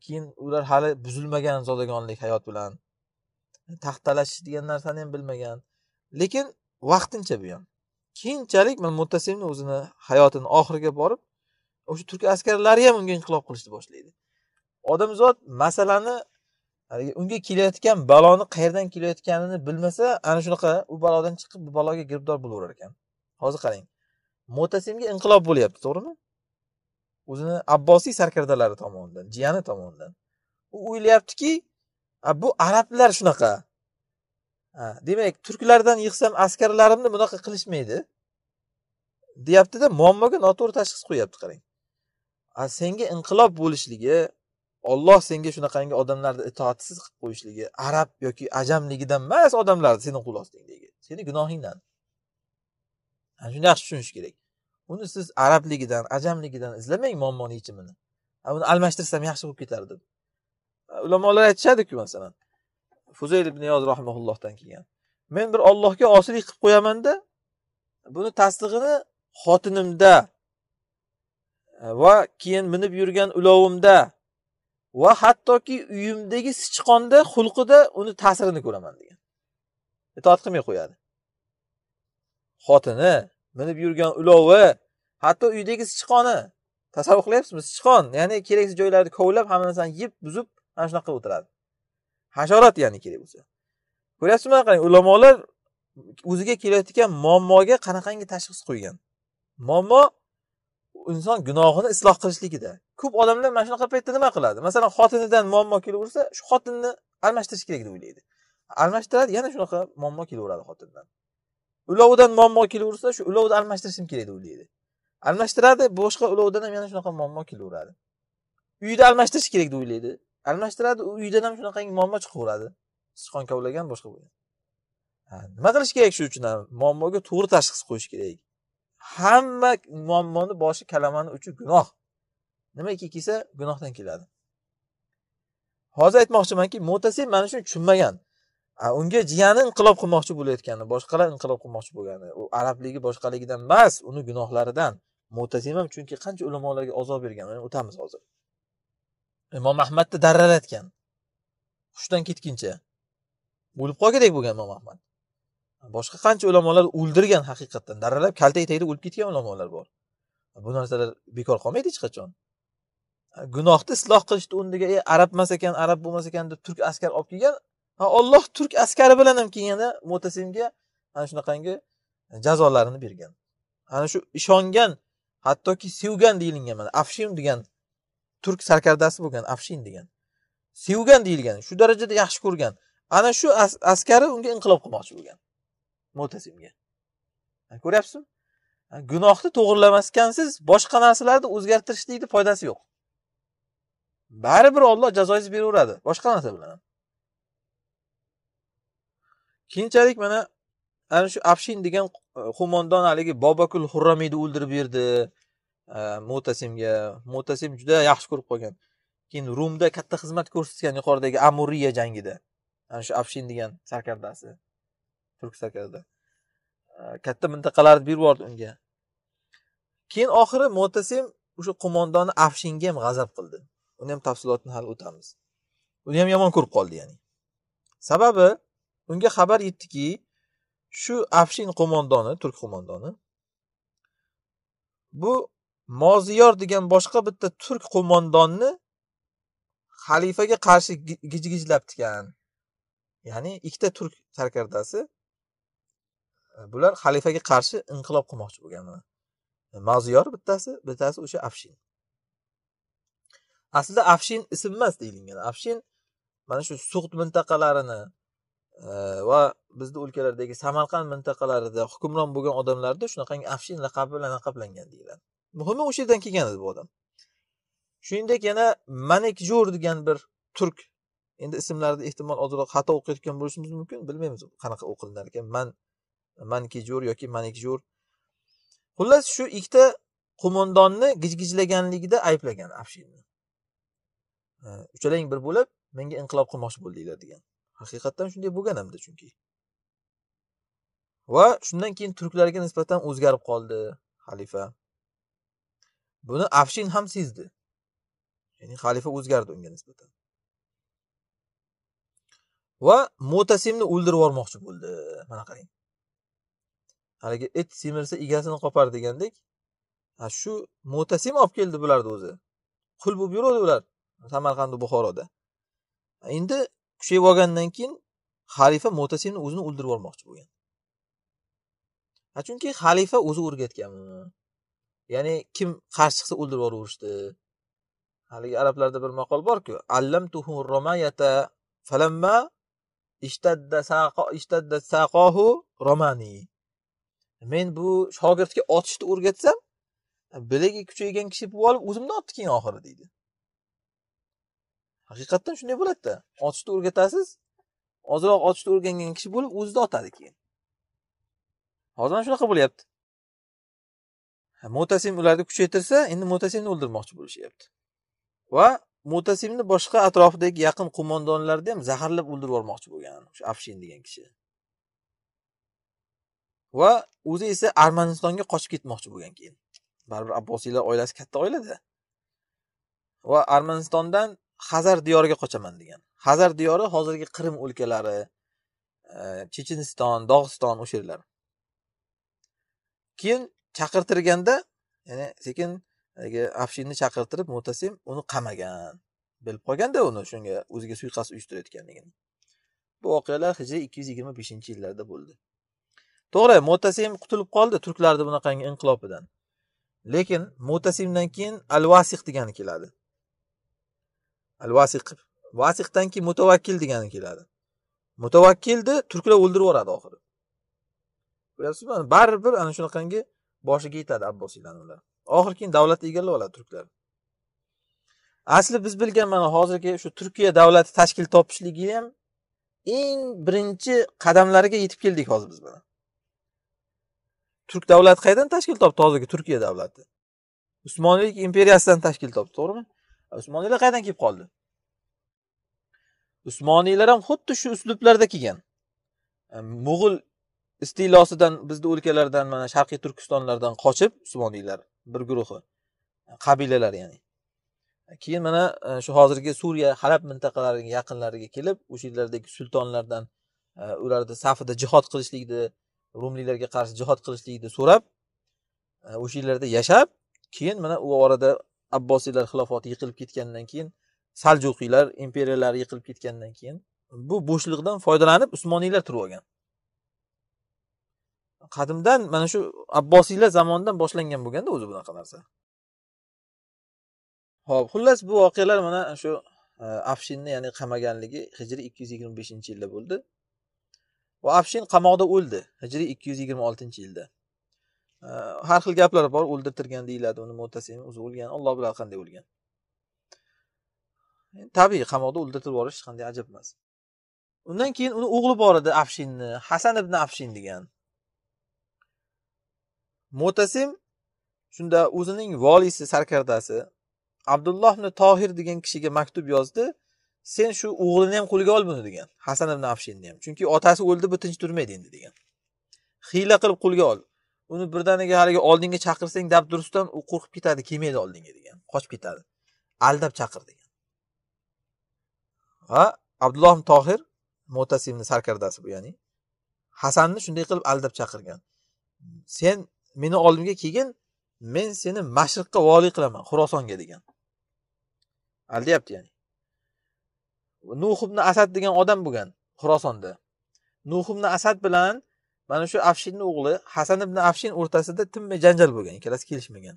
keyin ular hali buzilmagan zodagonlik hayot bilan taxt talashish degan narsani ham bilmagan lekin vaqtincha bu ham keyinchalik mana muttasimni o'zini hayotini oxiriga borib o'sha turk askarlari ham unga inqilob qilishni boshlaydi odamzod masalani unga kelayotgan baloni qayerdan kelayotganini bilmasa ana shunaqa u balodan chiqib bu baloga giribdor bo'laverar ekan hozir qarang mo'tasimga inqilob bo'lyapti to'g'rimi o'zini abbosiy sarkardalari tomonidan jiyani tomonidan u o'ylayaptiki bu arablar shunaqa demak turklardan yig'sam askarlarimni bunaqa qilishmaydi deyaptida muammoga noto'g'ri tashxis qo'yapti qarang senga inqilob bo'lishligi olloh senga shunaqangi odamlarni itoatsiz qilib qo'yishligi arab yoki ajamligidan emas odamlarni seni qo'l ostingdagi seni gunohingdan ana shuni yaxshi tushunish kerak uni siz arabligidan ajamligidan izlamang muammoni yechimini uni almashtirsam yaxshi bo'lib deb ulamolar aytishadiku masalan fuzayl ibn yoz rahimaullohdan kelgan men bir ollohga osiylik qilib qo'yamanda buni tasdig'ini xotinimda va keyin minib yurgan ulovimda va hattoki uyimdagi sichqonda xulqida uni ta'sirini ko'raman degan itoat qilmay qo'yadi xotini minib yurgan ulovi hatto uydagi sichqoni tasavvur qilyapsizmi sichqon ya'ni keraksiz joylarni kovlab hamma narsani yeb buzib ana shunaqa qilib o'tiradi hasharot ya'ni kerak bo'lsa ko'ryapsizmi qarang ulamolar o'ziga kelayotgan muammoga qanaqangi tashxis qo'ygan muammo inson gunohini isloh qilishligida ko'p odamlar mana shunaqa paytda nima qiladi masalan xotinidan muammo kelaversa shu xotinni almashtirish kerak deb o'ylaydi almashtiradi yana shunaqa muammo kelaveradi xotindan ulovidan muammo kelaversa shu ulovni almashtirishim kerak deb o'ylaydi almashtiradi boshqa ulovdan ham yana shunaqa muammo kelaveradi uyni almashtirish kerak deb o'ylaydi almashtiradi uydan ham shunaqangi muammo chiqaveradi sichqon kavlagan boshqa nima qilish kerak shu uchun ham muammoga to'g'ri tashxis qo'yish kerak hamma muammoni boshi kalamani uchi gunoh nimaki kelsa gunohdan keladi hozir aytmoqchimanki mo'tasim mana shuni tushunmagan unga jiyani inqilob qilmoqchi bo'layotgani boshqalar inqilob qilmoqchi bo'lgani u arabligi boshqaligidan emas uni gunohlaridan mo'tasim ham chunki qancha ulamolarga ozor bergan uni o'tamiz hozir imom ahmadni darralatgan hushdan ketguncha o'lib qolgandek bo'lgan imom ahmad boshqa qancha ulamolar o'ldirgan haqiqatdan darralab kaltak tagida o'lib ketgan ulamolar bor bu narsalar bekor qolmaydi hech qachon gunohni isloh qilishni o'rniga e arab emas ekan arab bo'lmas ekan deb turk askar olib kelgan ha olloh turk askari bilan ham kelganda mo'tasimga ana shunaqangi jazolarini bergan ana shu ishongan hattoki sevgan deyilgan mana afshin degan turk sarkardasi bo'lgan afshin degan sevgan deyilgan shu darajada yaxshi ko'rgan ana shu askari unga inqilob qilmoqchi bo'lgan mo'tasimga ko'ryapsizmi gunohni to'g'irlamaskansiz boshqa narsalarni o'zgartirishlikni foydasi yo'q baribir Alloh jazoingizni beraveradi boshqa narsa bilan ham keyinchalik mana ana shu afshin degan qo'mondon e, haligi bobakul hurramiyni o'ldirib berdi e, mo'tasimga mo'tasim juda yaxshi ko'rib qolgan keyin rumda katta xizmat ko'rsatgan yuqoridagi amuriya jangida ana shu afshin degan sarkardasi turk sarkarda e, katta mintaqalarni berib yubordi unga keyin oxiri mo'tasim o'sha qo'mondoni afshinga ham g'azab qildi uni ham tafsilotini hali o'tamiz uni ham yomon ko'rib qoldi ya'ni sababi unga xabar yetdiki shu afshin qo'mondoni turk qo'mondoni bu moziyor degan boshqa bitta turk qo'mondonni xalifaga qarshi gijgijlabdikan ya'ni ikkita turk sarkardasi e, bular xalifaga qarshi inqilob qilmoqchi bo'lgan e, moziyor bittasi bittasi o'sha afshin aslida afshin ism emas deyilgan afshin mana shu sug'd mintaqalarini e, va bizni o'lkalardagi samarqand mintaqalarida hukmron bo'lgan odamlarda shunaqangi afshin laqabi bilan laqablangan deyiladi muhimi o'sha yerdan kelgan edi bu odam shuningdek yana manekjur degan bir turk endi ismlarni ehtimol ozroq xato o'qiyotgan bo'lishimiz mumkin bilmaymiz qanaqa o'qilinar ekan man mankijur yoki manikjur xullas shu ikkita qo'mondonni gijgijlaganligida ayblagan afshinni Э, uchalang bir bo'lib menga inqilob qilmoqchi bo'ldinglar degan haqiqatdan shunday bo'lgan hamda chunki va shundan keyin turklarga nisbatan o'zgarib qoldi xalifa buni afshin ham sezdi ya'ni xalifa o'zgardi unga nisbatan va mo'tasimni o'ldirib yubormoqchi bo'ldi mana qarang haligi it semirsa egasini qopar degandek shu mo'tasim olib keldi bularni o'zi qul bo'lib yuruvdi ular samarqand va buxoroda endi kuchayib olgandan keyin xalifa mo'tasimni o'zini o'ldirib olmoqchi bo'lgan chunki xalifa o'zi o'rgatgan buni ya'ni kim qarshi chiqsa o'ldirib yuborishdi haligi arablarda bir maqol borku allamtuhu romayata falamma ishtadda saqohu romani men bu shogirdga otishni o'rgatsam bilagi kuchaygan kishi bo'lib olib o'zimdan otdi keyin oxiri deydi haqiqatdan shunday bo'ladida otishni o'rgatasiz ozroq otishni o'rgangan kishi bo'lib o'zida otadi keyin hozir ham shunaqa bo'lyapti mo'tasim ularni kuchaytirsa endi mo'tasimni o'ldirmoqchi bo'lishyapti va mo'tasimni boshqa atrofidagi yaqin qo'mondonlarni ham zaharlab o'ldirib yubormoqchi bo'lgan shu afshin degan kishi va o'zi esa armanistonga qochib ketmoqchi bo'lgan keyin baribir abbosiylar oilasi katta oilada va armanistondan hazar diyoriga qochaman degan hazar diyori hozirgi qrim o'lkalari e, checheniston dog'iston o'sha yerlar keyin chaqirtirganda ya'ni sekin afshinni chaqirtirib mutasim uni qamagan bilib qolganda uni shunga o'ziga suiqasd uyushtirayotganligini bu voqealar hijriy ikki yuz yigirma beshinchi yillarda bo'ldi to'g'ri mutasim qutulib qoldi turklarni bunaqangi inqilobidan lekin mutasimdan keyin al vasih degani keladi al vasiq vasiqdan keyin mutavakkil degani keladi mutavakkilni turklar o'ldirib yuboradi oxiri ko'ryapsizmi baribir ana shunaqangi boshiga yetadi abbosiylarni ular oxiri keyin davlatni egallab oladi turklar asli biz bilgan mana hozirgi shu turkiya davlati tashkil topishligi ham eng birinchi qadamlariga yetib keldik hozir biz mana turk davlati qayerdan tashkil topdi hozirgi turkiya davlati usmonlik imperiyasidan tashkil topdi to'g'rimi usmoniylar qayerdan kelib qoldi usmoniylar ham xuddi shu uslublarda kelgan e, mo'g'ul istilosidan bizni o'lkalardan mana sharqiy turkistonlardan qochib usmoniylar bir guruhi e, qabilalar ya'ni e, keyin mana shu hozirgi suriya halab mintaqalariga yaqinlariga kelib o'sha yerlardagi sultonlardan ularni safida jihod qilishlikni rumliklarga qarshi jihod qilishlikni so'rab o'sha yerlarda yashab keyin mana u orada abbosiylar xilofati yiqilib ketgandan keyin saljuqiylar imperiyalari yiqilib ketgandan keyin bu bo'shliqdan foydalanib usmoniylar turib olgan qadimdan mana shu abbosiylar zamonidan boshlangan bo'lganda o'zi bunaqa narsa ho'p xullas bu voqealar mana shu e, afshinni ya'ni qamaganligi hijriy ikki yuz yigirma beshinchi yilda bo'ldi va afshin qamoqda o'ldi hijriy ikki yuz yigirma oltinchi yilda Э, har xil gaplar bor o'ldirtirgan deyiladi uni mo'tasim o'zi o'lgan olloh biladi qanday o'lgan e, tabiiy qamoqda o'ldirtirib yuborish hech qanday ajab emas undan keyin uni o'g'li bor edi afshinni hasan ibn afshin degan mo'tasim shunda o'zining voliysi sarkardasi abdulloh ibn tohir degan kishiga maktub yozdi sen shu o'g'lini ham qo'lga ol buni degan hasan ibn afshinni ham chunki otasi o'ldi bu tinch turmaydi endi degan hiyla qilib qo'lga ol uni birdaniga haligi oldinga chaqirsang dabdurustdan u qo'rqib ketadi kelmaydi oldinga degan qochib ketadi aldab chaqir degan va abdulloh tohir mo'tasimni sarkardasi bu ya'ni hasanni shunday qilib aldab chaqirgan sen meni oldimga kelgin men seni mashriqqa voliy qilaman xurosonga degan aldayapti ya'ni nuh ibn asad degan odam bo'lgan xurosonda nuh ibn asad bilan mana shu afshinni o'g'li hasan ibn afshin o'rtasida tinmay janjal bo'lgan ikkalasi kelishmagan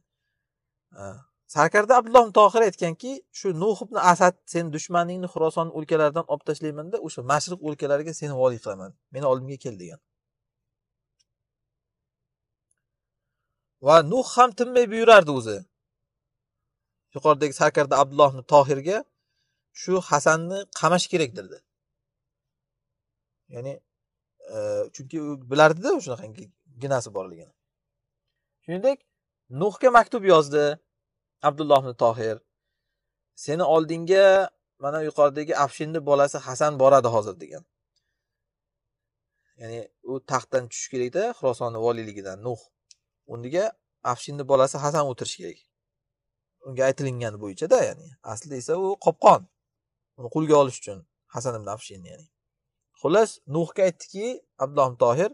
sarkarda abdulloh tohir aytganki shu nuh ibn asad sen dushmaningni xuroson o'lkalaridan olib tashlaymanda o'sha mashriq o'lkalariga seni voliy qilaman meni oldimga kel degan va nuh ham tinmay buyurardi o'zi yuqoridagi sarkarda abdulloh tohirga shu hasanni qamash kerak dedi ya'ni chunki u bilardida shunaqangi ginasi borligini shuningdek nuhga maktub yozdi abdulloh ibn tohir seni oldingga mana yuqoridagi afshinni bolasi hasan boradi hozir degan ya'ni u taxtdan tushishi kerakda xurosonni voliyligidan nuh undiga afshinni bolasi hasan o'tirishi kerak unga aytilingani bo'yichada ya'ni aslida esa u qopqon uni qo'lga olish uchun hasan ibn afshinni ya'ni xullas nuhga aytdiki abdulloh tohir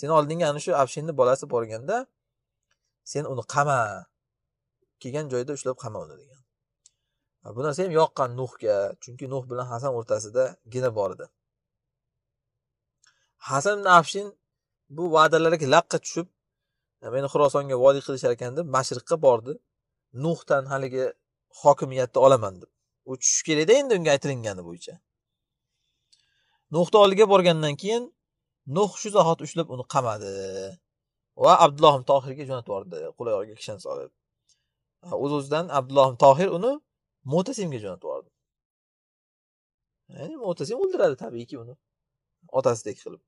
seni oldingga ana shu avshinni bolasi borganda sen uni qama kelgan joyda ushlab qama uni degan bu narsa ham yoqqan nuhga chunki nuh bilan hasan o'rtasida gina bor edi hasan ibn afshin bu va'dalarga laqqa tushib meni xurosonga vodiy qilishar ekan deb mashriqqa bordi nuhdan haligi hokimiyatni olaman deb u tushishi kerakda endi unga aytilingani bo'yicha nuhni oldiga borgandan keyin nuh shu zahoti ushlab uni qamadi va abdulloh tohirga jo'natib yubordi qo'loyog'iga kishan solib o'z o'zidan abdulloh tohir uni mo'tasimga jo'natib yubordi ya'ni mo'tasim o'ldiradi tabiiyki uni otasidek qilib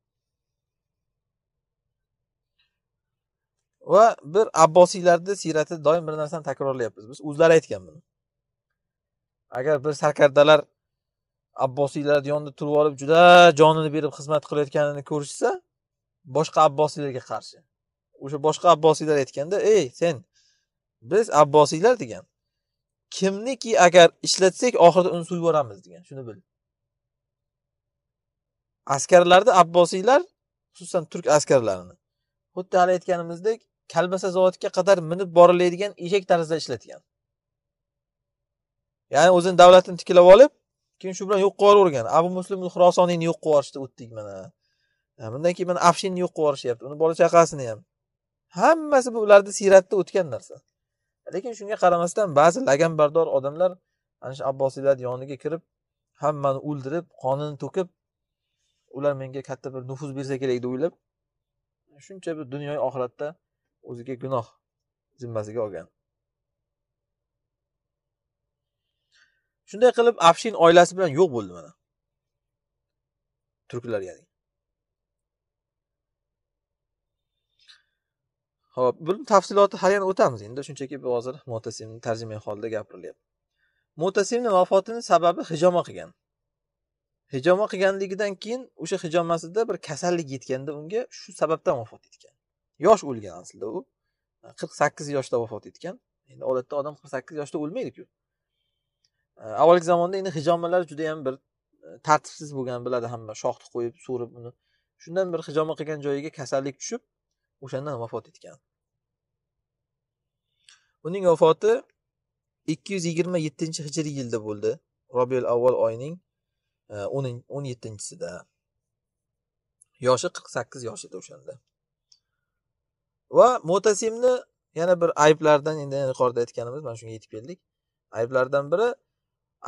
va bir abbosiylarni siyrati doim bir narsani takrorlayapmiz biz o'zlari aytgan buni agar bir sarkardalar abbosiylar yonida turib olib juda jonini berib xizmat qilayotganini ko'rishsa boshqa abbosiylarga qarshi o'sha boshqa abbosiylar aytganda ey sen biz abbosiylar degan kimniki agar ishlatsak oxirida uni suyib yuboramiz degan shuni bil askarlarni abbosiylar xususan turk askarlarini xuddi hali aytganimizdek kalbasa zavodga qadar minib boriladigan eshak tarzida ishlatgan ya'ni o'zini davlatini tiklab olib keyin shu bilan yo'q qilib yuborgan abu muslim xurosoniyni yo'q qilib yuborishdi o'tdik mana bundan keyin mana afshinni yo'q qilib yuborishyapti uni bola chaqasini ham hammasi bu ularni siyratda o'tgan narsa lekin shunga qaramasdan ba'zi laganbardor odamlar ana shu abbosiylarni yoniga kirib hammani o'ldirib qonini to'kib ular menga katta bir nufuz bersa kerak deb o'ylab shuncha bir dunyo oxiratda o'ziga gunoh zimmasiga olgan shunday qilib afshin oilasi bilan yo'q bo'ldi mana turklar ya'ni ho'p buni tafsiloti hali yana o'tamiz endi shunchaki bu hozir motasimni tarjimai holida gapirilyapti motasimni vafotini sababi hijoma qilgan hijoma qilganligidan keyin o'sha hijomasida bir kasallik yetganda unga shu sababdan vafot etgan yosh o'lgan aslida u qirq sakkiz yoshda vafot etgan endi odatda odam qirq sakkiz yoshda o'lmaydiku Э, avvalgi zamonda endi hijomalar juda yam bir e, tartibsiz bo'lgan biladi hamma shoxni qo'yib so'rib uni shundan bir hijoma qilgan joyiga kasallik tushib o'shandan vafot etgan uning vafoti ikki yuz yigirma yettinchi hijriy yilda bo'ldi robiul avval oyining e, o'n yettinchisida yoshi qirq sakkiz yosh edi o'shanda va mo'tasimni yana bir ayblardan endi yuqorida aytganimiz mana shunga yetib keldik ayblardan biri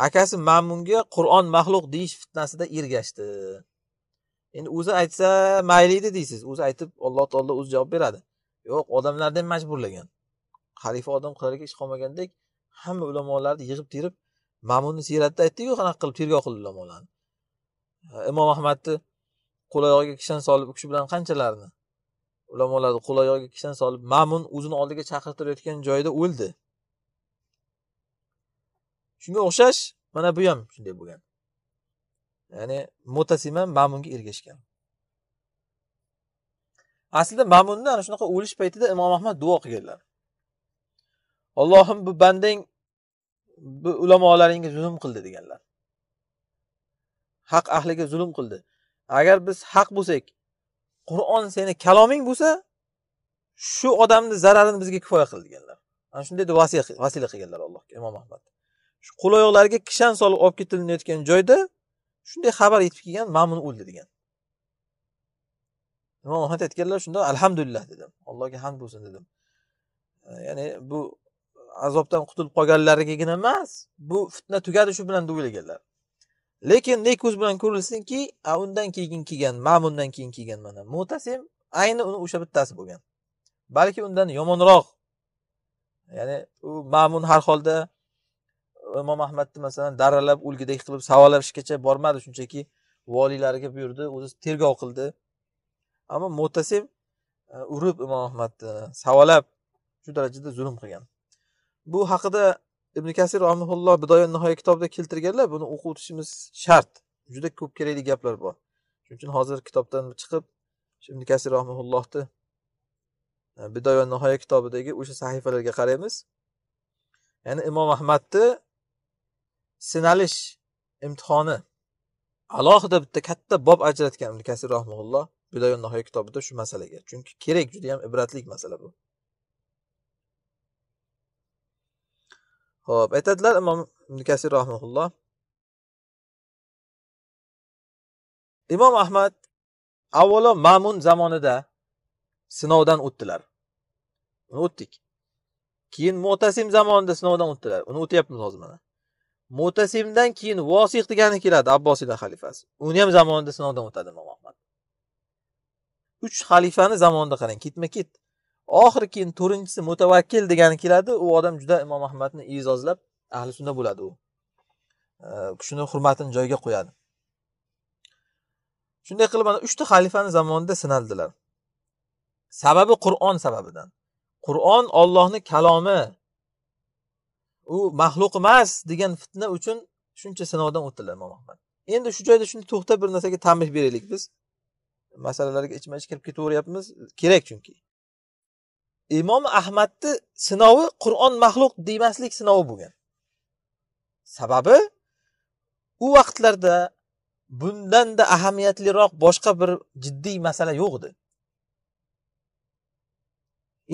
akasi mamunga qur'on maxluq deyish fitnasida ergashdi endi o'zi aytsa mayli edi deysiz o'zi aytib alloh taolo o'zi javob beradi yo'q odamlarni ham majburlagan xalifa odam qilarga ish qolmagandek hamma ulamolarni yig'ib terib mamunni siyratda aytdiku qanaqa qilib tergov qildi ulamolarni imom ahmadni qo'l oyog'iga kishan solib u kishi bilan qanchalarni ulamolarni qo'l oyog'iga kishan solib mamun o'zini oldiga chaqirtirayotgan joyida o'ldi shunga o'xshash mana bu ham shunday bo'lgan ya'ni mutasiman ham mamunga ergashgan aslida mamunni ana shunaqa o'lish paytida imom ahmad duo qilganlar allohim bu bandang bu ulamolaringga zulm qildi deganlar haq ahliga zulm qildi agar biz haq bo'lsak qur'on seni kaloming bo'lsa shu odamni zararini bizga kifoya qil deganlar ana shunday deb vasila qilganlar allohga imom ahmad shu qo'l oyoqlariga kishan solib olib ketilinayotgan joyda shunday xabar yetib kelgan mamun o'ldi degan imom ahmad aytganlar shunda alhamdulillah dedim allohga hamd bo'lsin dedim ya'ni bu azobdan qutulib qolganlarigagina emas bu fitna tugadi shu bilan deb o'ylaganlar lekin ne ko'z bilan ko'rilsinki undan keyin kelgan mamundan keyin kelgan mana mutasim ayni uni o'sha bittasi bo'lgan balki undan yomonroq ya'ni u ma'mun har holda imom ahmadni masalan darralab o'lgudek qilib savolashgacha bormadi shunchaki voliylariga buyurdi o'zi tergov qildi ammo mo'tasib e, urib imom ahmadni savolab shu darajada zulm qilgan bu haqida ibn kasir rahimulloh bidoya nihoya kitobida keltirganlar buni o'qitishimiz shart juda ko'p kerakli gaplar bor shuning uchun hozir kitobdan chiqib ibn kasir rahimullohni e, bidoya nihoya kitobidagi o'sha sahifalarga qaraymiz ya'ni imom ahmadni sinalish imtihoni alohida bitta katta bob ajratgan ibn kasir rahmulloh bidayon nihoya kitobida shu masalaga chunki kerak juda yam ibratli masala bu ho'p aytadilar imom ibn kasir rahmulloh imom ahmad avvalo ma'mun zamonida sinovdan o'tdilar uni o'tdik keyin mo'tasim zamonida sinovdan o'tdilar uni o'tyapmiz hozir mana mutasimdan keyin vosiq degani keladi abbosiylar xalifasi uni ham zamonida sinovdan o'tadi imom ahmad uch xalifani zamonida qarang ketma ket oxiri keyin to'rtinchisi mutavakkil degani keladi u odam juda imom ahmadni e'zozlab ahli sunna bo'ladi u kishini hurmatini joyiga qo'yadi shunday qilib mana uchta xalifani zamonida sinaldilar sababi qur'on sababidan qur'on ollohni kalomi u maxluq emas degan fitna uchun shuncha sinovdan o'tdilar imom ahmad endi shu joyda shuni to'xtab bir narsaga tanbih beraylik biz masalalarga ichma ich kirib ketaveryapmiz kerak chunki imom ahmadni sinovi qur'on maxluq demaslik sinovi bo'lgan sababi u vaqtlarda bundanda ahamiyatliroq boshqa bir jiddiy masala yo'q edi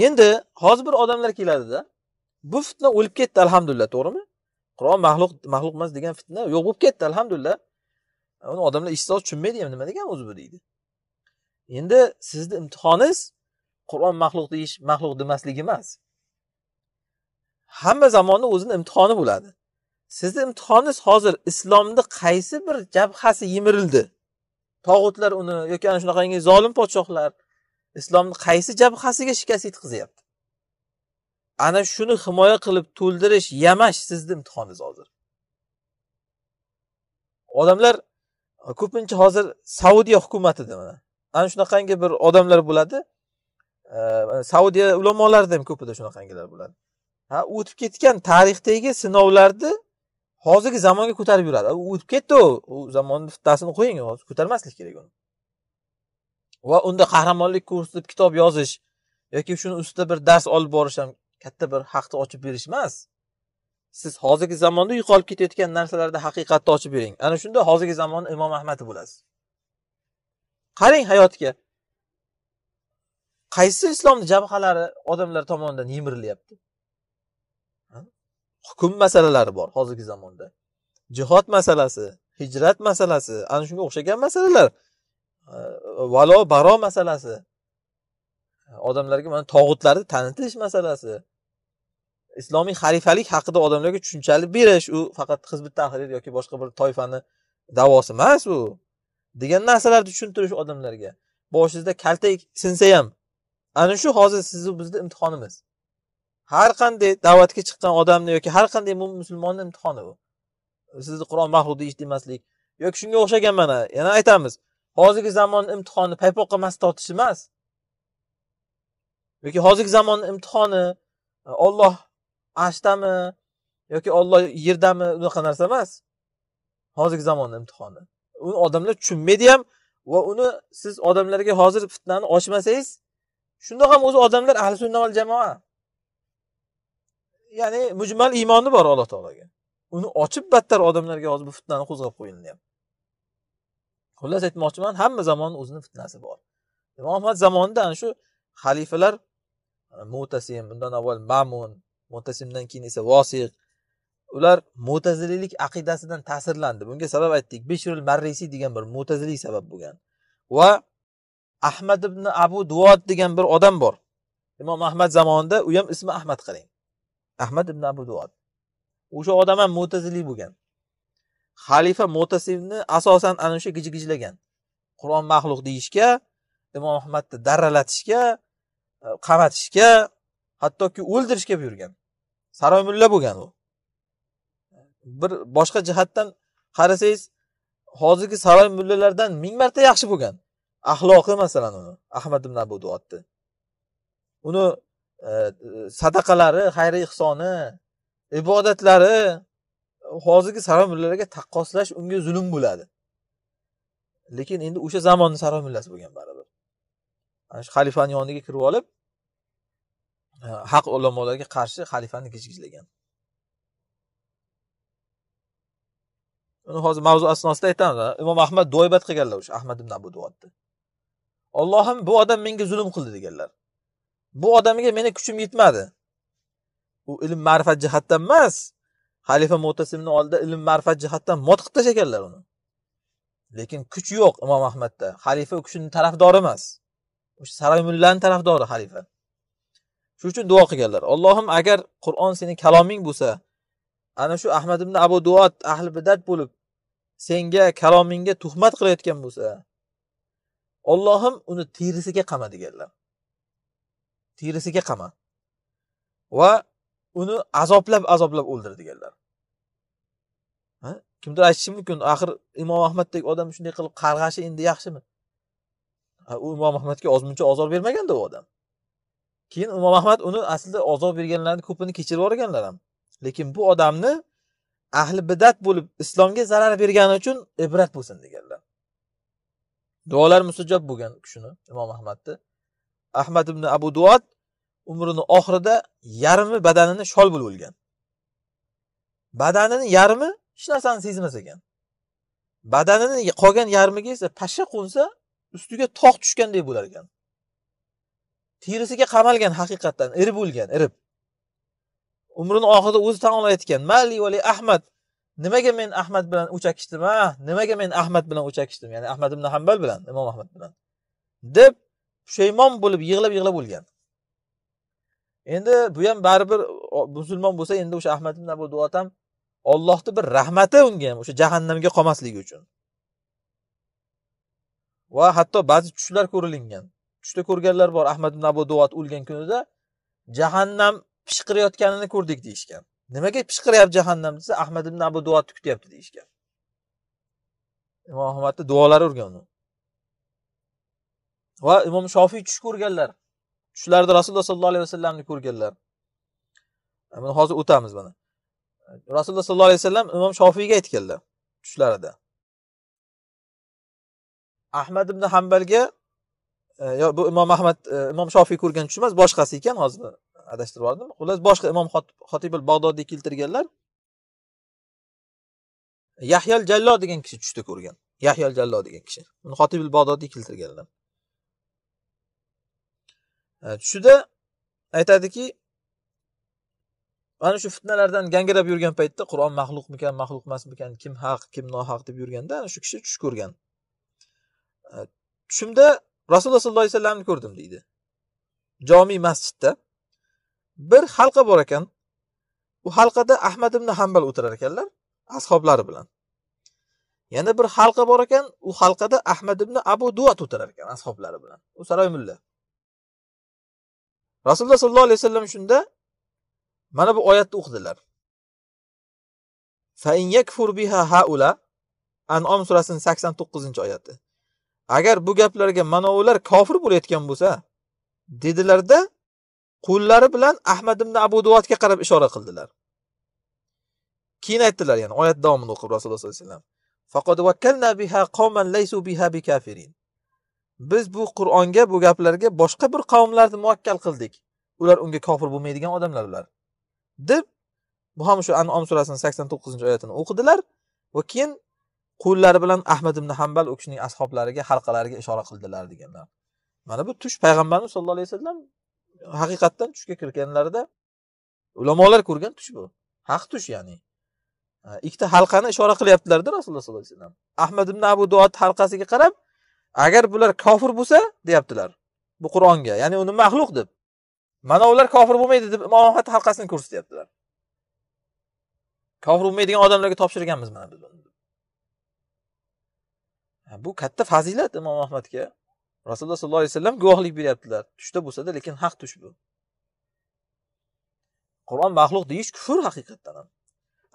endi hozir bir odamlar keladida bu fitna o'lib ketdi alhamdulillah to'g'rimi qur'on maxluq maxluq emas degan fitna yo'q bo'lib ketdi alhamdulillah uni odamlar ishsoz tushunmaydi ham nima degani o'zi bu deydi endi sizni imtihoningiz qur'on maxluq deyish maxluq demaslik emas hamma zamonni o'zini imtihoni bo'ladi sizni imtihoningiz hozir islomni qaysi bir jabhasi yemirildi tog'utlar uni yoki ana shunaqangi zolim podshohlar islomni qaysi jabhasiga shikast yetkazyapti ana shuni himoya qilib to'ldirish yamash sizni imtihoningiz hozir odamlar ko'pincha hozir saudiya hukumatida mana ana shunaqangi bir odamlar bo'ladi saudiya ulamolarida ham ko'pida shunaqangilar bo'ladi ha o'tib ketgan tarixdagi sinovlarni hozirgi zamonga ko'tarib yuradi u o'tib ketdi u zamonni fitnasini qo'ying hozir ko'tarmaslik kerak uni va unda qahramonlik ko'rsatib kitob yozish yoki shuni ustida bir dars olib borish ham katta bir haqni ochib berish emas siz hozirgi zamonda yo'qolib ketayotgan narsalarda haqiqatni ochib bering ana shunda hozirgi zamonni imom ahmadi bo'lasiz qarang hayotga qaysi islomni jabhalari odamlar tomonidan yemirilyapti hukm masalalari bor hozirgi zamonda jihod masalasi hijrat masalasi ana shunga o'xshagan masalalar valo baro masalasi odamlarga mana tog'utlarni tanitish masalasi islomiy xalifalik haqida odamlarga tushunchali berish u faqat hizbi tahrir yoki boshqa bir toifani davosi emas u degan narsalarni tushuntirish odamlarga boshingizda kaltak sinsa ham ana shu hozir sizni bizni imtihonimiz har qanday da'vatga chiqqan odamni yoki har qanday mo'min musulmonni imtihoni bu sizni qur'on maxluq eshitmaslik yoki shunga o'xshagan mana yana aytamiz hozirgi zamonni imtihoni paypoqqa mas tortish emas yoki hozirgi zamonni imtihoni olloh e, arshdami yoki olloh yerdami unaqa narsa emas hozirgi zamonni imtihoni uni odamlar tushunmaydi ham va uni siz odamlarga hozir fitnani ochmasangiz shundoq ham o'zi odamlar ahli sunna val jamoa ya'ni mujmal iymoni bor alloh taologa uni ochib battar odamlarga hozir bu fitnani qo'zg'ab qo'yilyapti xullas aytmoqchiman hamma zamonni o'zini fitnasi bor imom ahmad zamonida ana shu xalifalar mutasim undan avval mamun mutasimdan keyin esa vosiq ular mo'tazililik aqidasidan ta'sirlandi bunga sabab aytdik bishrul marrisiy degan bir mo'taziliy sabab bo'lgan va ahmad ibn abu duod degan bir odam bor imom ahmad zamonida u ham ismi ahmad qarang ahmad ibn abu duod o'sha odam ham mutazili bo'lgan xalifa mo'tasimni asosan ana o'sha gijigijlagan qur'on maxluq deyishga imom ahmadni daralatishga qamatishga hattoki o'ldirishga buyurgan saroy mulla bo'lgan u bir boshqa jihatdan qarasangiz hozirgi saroy mullalardan ming marta yaxshi bo'lgan axloqi masalan uni ahmad ibn abu duotni uni e, sadaqalari xayri ihsoni ibodatlari hozirgi saroy mullalarga taqqoslash unga zulm bo'ladi lekin endi o'sha zamonni saroy mullasi bo'lgan baribir shu xalifani yoniga kirib olib haq ulamolarga qarshi xalifani kechgizlagan uni hozir mavzu asnosida aytamiz imom ahmad duoibat qilganlar o'sha ahmad ibn abu duotni ollohim bu odam menga zulm qildi deganlar bu odamga meni kuchim yetmadi u ilm ma'rifat jihatdan emas xalifa mo'tasimni oldida ilm ma'rifat jihatdan mot qilib tashlaganlar uni lekin kuch yo'q imom ahmadda xalifa u kishini tarafdori emas o'sha saroy mullani tarafdori xalifa shuning uchun duo qilganlar allohim agar qur'on seni kaloming bo'lsa ana shu ahmad ibn abu duat ahli bidat bo'lib senga kalomingga tuhmat qilayotgan bo'lsa ollohim uni terisiga qama deganlar terisiga qama va uni azoblab azoblab o'ldir deganlar kimdir aytishi mumkin axir imom ahmaddek odam shunday qilib qarg'ashi endi yaxshimi u imom ahmadga ozmuncha ozor bermaganda u odam keyin imom ahmad uni aslida ozor berganlarni ko'pini kechirib yuborganlar ham lekin bu odamni ahli bidat bo'lib islomga zarar bergani uchun ibrat bo'lsin deganlar duolar musajjob bo'lgan kishini imom ahmadni ahmad ibn abu duat umrini oxirida yarmi badanini shol bo'lib o'lgan badanini yarmi hech narsani sezmas ekan badanini qolgan yarmiga esa pashsha qo'nsa ustiga tog' tushganday bo'lar ekan terisiga qamalgan haqiqatdan erib o'lgan erib umrini oxirida o'zi tan olayotgan mali vali ahmad nimaga men ahmad bilan o'chakishdim a nimaga men ahmad bilan o'chakishdim ya'ni ahmad ibn hambal bilan imom ahmad bilan deb pushaymon bo'lib yig'lab yig'lab o'lgan endi bu ham baribir musulmon bo'lsa endi o'sha ahmad ibn abu duotam ham ollohni bir rahmati unga ham o'sha jahannamga qolmasligi uchun va hatto ba'zi tushlar ko'rilingan tushda ko'rganlar bor ahmad ibn abu duat o'lgan kunida jahannam pishqirayotganini ko'rdik deyishgan nimaga pishqiryapti jahannam desa ahmad ibn abu duatni kutyapti deyishgan imom ahmadni duolari urgan uni va imom shofiy tush ko'rganlar tushlarida rasululloh sollallohu alayhi vasallamni ko'rganlar e, buni hozir o'tamiz mana rasululloh sollallohu alayhi vasallam imom shofiyga aytganlar tushlarida ahmad ibn hambalga e, yo bu imom ahmad e, imom shofiy ko'rgan tush emas boshqasi ekan hozir adashtirib yubordim xullas boshqa imom xotibul bag'dodiy keltirganlar yahyal jallo degan kishi tushda ko'rgan yahyal jallo degan kishi uni xotibul bag'dodiy keltirganlar e, tushida aytadiki mana shu fitnalardan gangirab yurgan paytda qur'on maxluqmikan maxluq emasmikan kim haq kim nohaq deb yurganda ana shu kishi tush ko'rgan tushimda rasululloh sollallohu alayhi vasallamni ko'rdim deydi jomiy masjidda bir halqa bor ekan u halqada ahmad ibn hambal o'tirar ekanlar ashoblari bilan yana bir halqa bor ekan u halqada ahmad ibn abu duat o'tirar ekan ashoblari bilan u saroy mulla rasululloh sollallohu alayhi vasallam shunda mana bu oyatni o'qidilar fain yakfur biha haula anom surasining sakson to'qqizinchi oyati agar bu gaplarga ular kofir bo'layotgan bo'lsa dedilarda qo'llari bilan ahmad ibn abu duvatga qarab ishora qildilar keyin aytdilar ya'ni oyat davomini o'qib rasululloh sollallohu alayhi vasallam faqad vakkalna biha qawman laysu biha bikafirin biz bu qur'onga bu gaplarga boshqa bir qavmlarni muvakkal qildik ular unga kofir bo'lmaydigan odamlar ular deb bu ham shu anom surasini sakson to'qqizinchi oyatini o'qidilar va keyin qo'llari bilan ahmad ibn hambal u kishining ashoblariga halqalariga ishora qildilar deganlar mana bu tush payg'ambarimiz sallallohu alayhi vasallam haqiqatdan tushga kirganlarida ulamolar ko'rgan tush bu haq tush ya'ni ikkita halqani ishora qilyaptilarda rasululloh sollallohu alayhi vasallam ahmad ibn abu duat halqasiga qarab agar bular kofir bo'lsa deyaptilar bu qur'onga ya'ni uni maxluq deb mana ular kofir bo'lmaydi deb imom halqasini ko'rsatyaptilar kofir bo'lmaydigan odamlarga topshirganmiz mana biz bu katta fazilat imom ahmadga rasululloh sollallohu alayhi vasallam guvohlik beryaptilar tushda bo'lsada lekin haq tush bu qur'on maxluq deyish kufr haqiqatdan ham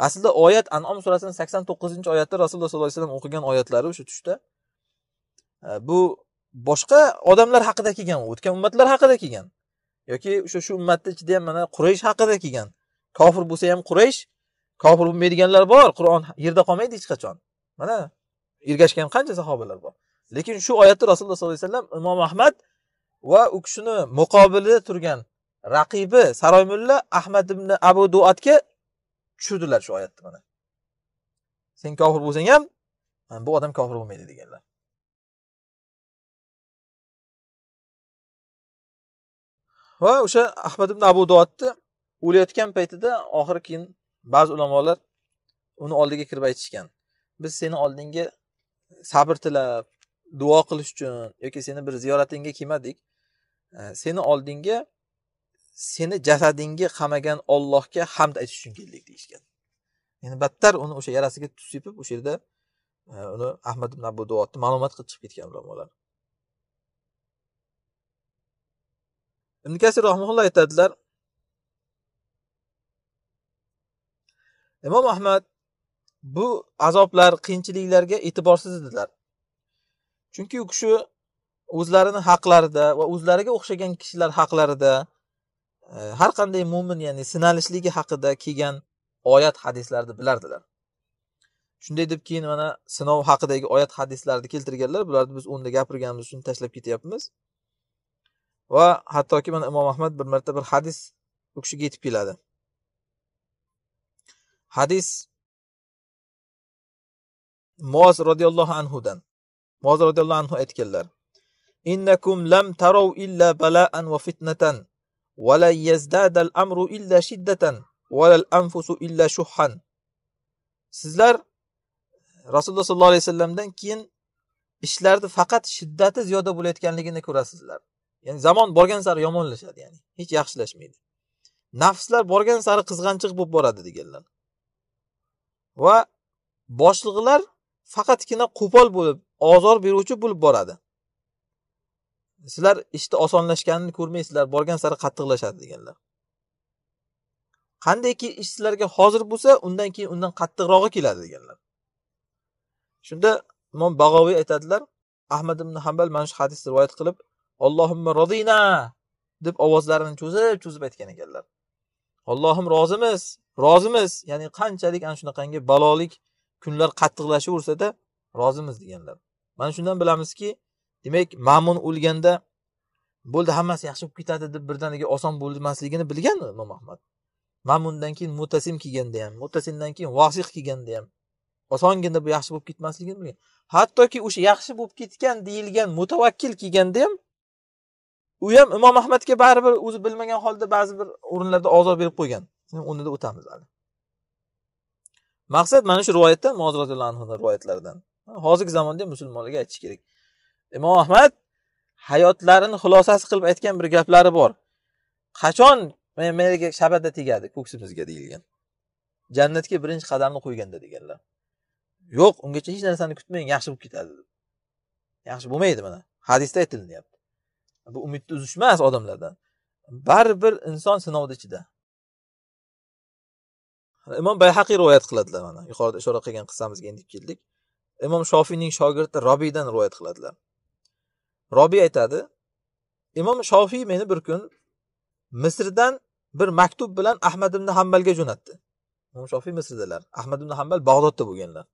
aslida oyat anom surasini sakson to'qqizinchi oyatda rasululloh sollallohu alayhi vasallam o'qigan oyatlari o'sha tushda bu boshqa odamlar haqida kelgan o'tgan ummatlar haqida kelgan yoki o'sha shu ummatni ichida ham mana quraysh haqida kelgan kofir bo'lsa ham quraysh kofir bo'lmaydiganlar bor qur'on yerda qolmaydi hech qachon mana ergashgan qancha sahobalar bor lekin shu oyatda rasululloh sollallohu alayhi vasallam imom ahmad va u kishini muqobilida turgan raqibi saroymulla ahmad ibn abu duatga tushirdilar shu oyatni mana sen kofir bo'lsang ham bu odam kofir bo'lmaydi deganlar va o'sha ahmad ibn abu duatni o'layotgan paytida oxiri keyin ba'zi ulamolar uni oldiga kirib aytishgan biz seni oldingga sabr tilab duo qilish uchun yoki seni bir ziyoratingga kelmadik e, seni oldingga seni jasadingga qamagan ollohga hamd aytish uchun keldik deyishgan ya'ni battar uni o'sha yarasiga tuz sepib o'sha yerda e, uni ahmad ibn abu duodni ma'lumot qilib chiqib ketgan ulamolar ibn kasir rahmaulloh aytadilar imom ahmad bu azoblar qiyinchiliklarga e'tiborsiz edilar chunki u kishi o'zlarini haqlarida va o'zlariga o'xshagan kishilar haqlarida e, har qanday mo'min ya'ni sinalishligi haqida kelgan oyat hadislarni bilardilar shunday deb keyin mana sinov haqidagi oyat hadislarni keltirganlar bularni biz o'rnida gapirganimiz uchun tashlab ketyapmiz va hattoki mana imom ahmad bir marta bir hadis u kishiga yetib keladi hadis moz roziyallohu anhudan moz roziyallohu anhu aytganlar innakum lam tarov illa bala'an va fitnatan va la yazdada al-amru illa shiddatan va la anfusu illa shuhhan sizlar rasululloh sollallohu alayhi vasallamdan keyin ishlarni faqat shiddati ziyoda bo'layotganligini ko'rasizlar ya'ni zamon borgan sari yomonlashadi ya'ni hech yaxshilashmaydi nafslar borgan sari qizg'anchiq bo'lib boradi deganlar va boshliqlar faqatgina qo'pol bo'lib ozor beruvchi bo'lib boradi sizlar ishni işte osonlashganini ko'rmaysizlar borgan sari qattiqlashadi deganlar qandayki ish sizlarga hozir bo'lsa undan keyin undan qattiqrog'i keladi deganlar shunda imom bag'oviy aytadilar ahmad ibn hambal mana shu hadisni rivoyat qilib allohimma rozina deb ovozlarini cho'zib cho'zib aytgan ekanlar allohim rozimiz rozimiz ya'ni qanchalik ana shunaqangi balolik kunlar qattiqlashaversada rozimiz deganlar mana shundan bilamizki demak ma'mun o'lganda bo'ldi hammasi yaxshi bo'lib ketadi deb birdaniga oson bo'lmasligini bilgan imom ahmad mamundan keyin mutasim kelganda ham mutasimdan keyin vasih kelganda ham osongina bu yaxshi bo'lib ketmasligini bilgan hattoki o'sha yaxshi bo'lib ketgan deyilgan mutavakkil kelganda ham u ham imom ahmadga baribir o'zi bilmagan holda ba'zi bir o'rinlarda ozor berib qo'ygan o'rnida o'tamiz hali maqsad mana shu rivoyatda rivoyatdan rivoyatlaridan hozirgi zamonda musulmonlarga aytish kerak imom ahmad hayotlarini xulosasi qilib aytgan bir gaplari bor qachon menga shabada tegadi ko'ksimizga deyilgan jannatga birinchi qadamni qo'yganda deganlar yo'q ungacha hech narsani kutmang yaxshi bo'lib ketadi deb yaxshi bo'lmaydi mana hadisda aytilinyapti bu umidni uzish emas odamlardan baribir inson sinovni ichida imom bayhaqiy rivoyat qiladilar mana yuqorida ishora qilgan qissamizga endi keldik imom shofiyning shogirdi robiydan rivoyat qiladilar robiy aytadi imom shofiy meni bir kun misrdan bir maktub bilan ahmad ibn hambalga jo'natdi imom shofiy misrdalar ahmad ibn hambal bag'dodda bo'lganlar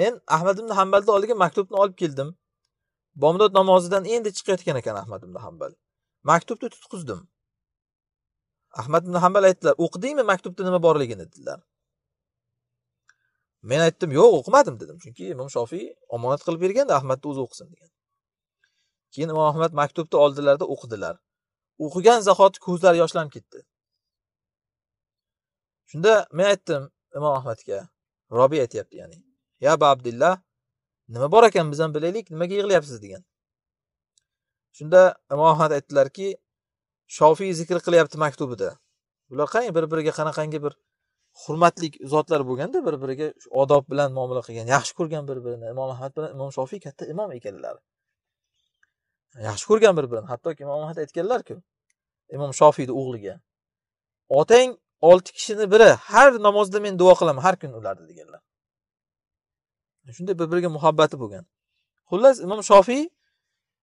men ahmad ibn hambalni oldiga maktubni olib keldim bomdod namozidan endi chiqayotgan ekan ahmad ibn hambal maktubni tutqizdim ahmad ibn hambal aytdilar o'qidingmi maktubda nima borligini dedilar men aytdim yo'q o'qimadim dedim chunki imom shofiy omonat qilib berganda ahmadni o'zi o'qisin degan keyin imom ahmad maktubni oldilarda o'qidilar o'qigan zahoti ko'zlari yoshlanib ketdi shunda men aytdim imom ahmadga robi aytyapti ya'ni ya ba abdillah nima bor ekan biz ham bilaylik nimaga yig'layapsiz degan shunda imom ahmad aytdilarki shofiy zikr qilyapti maktubida bular qarang bir biriga qanaqangi bir hurmatli zotlar bo'lganda bir biriga odob bilan muomala qilgan yaxshi ko'rgan bir birini imom ahmad bilan imom shofiy katta imom ekanlar yaxshi ko'rgan bir birini hattoki imom ahmad aytganlarku imom shofiyni o'g'liga otang olti kishini biri har namozda men duo qilaman har kuni ularni deganlar shunday bir biriga muhabbati bo'lgan xullas imom shofiy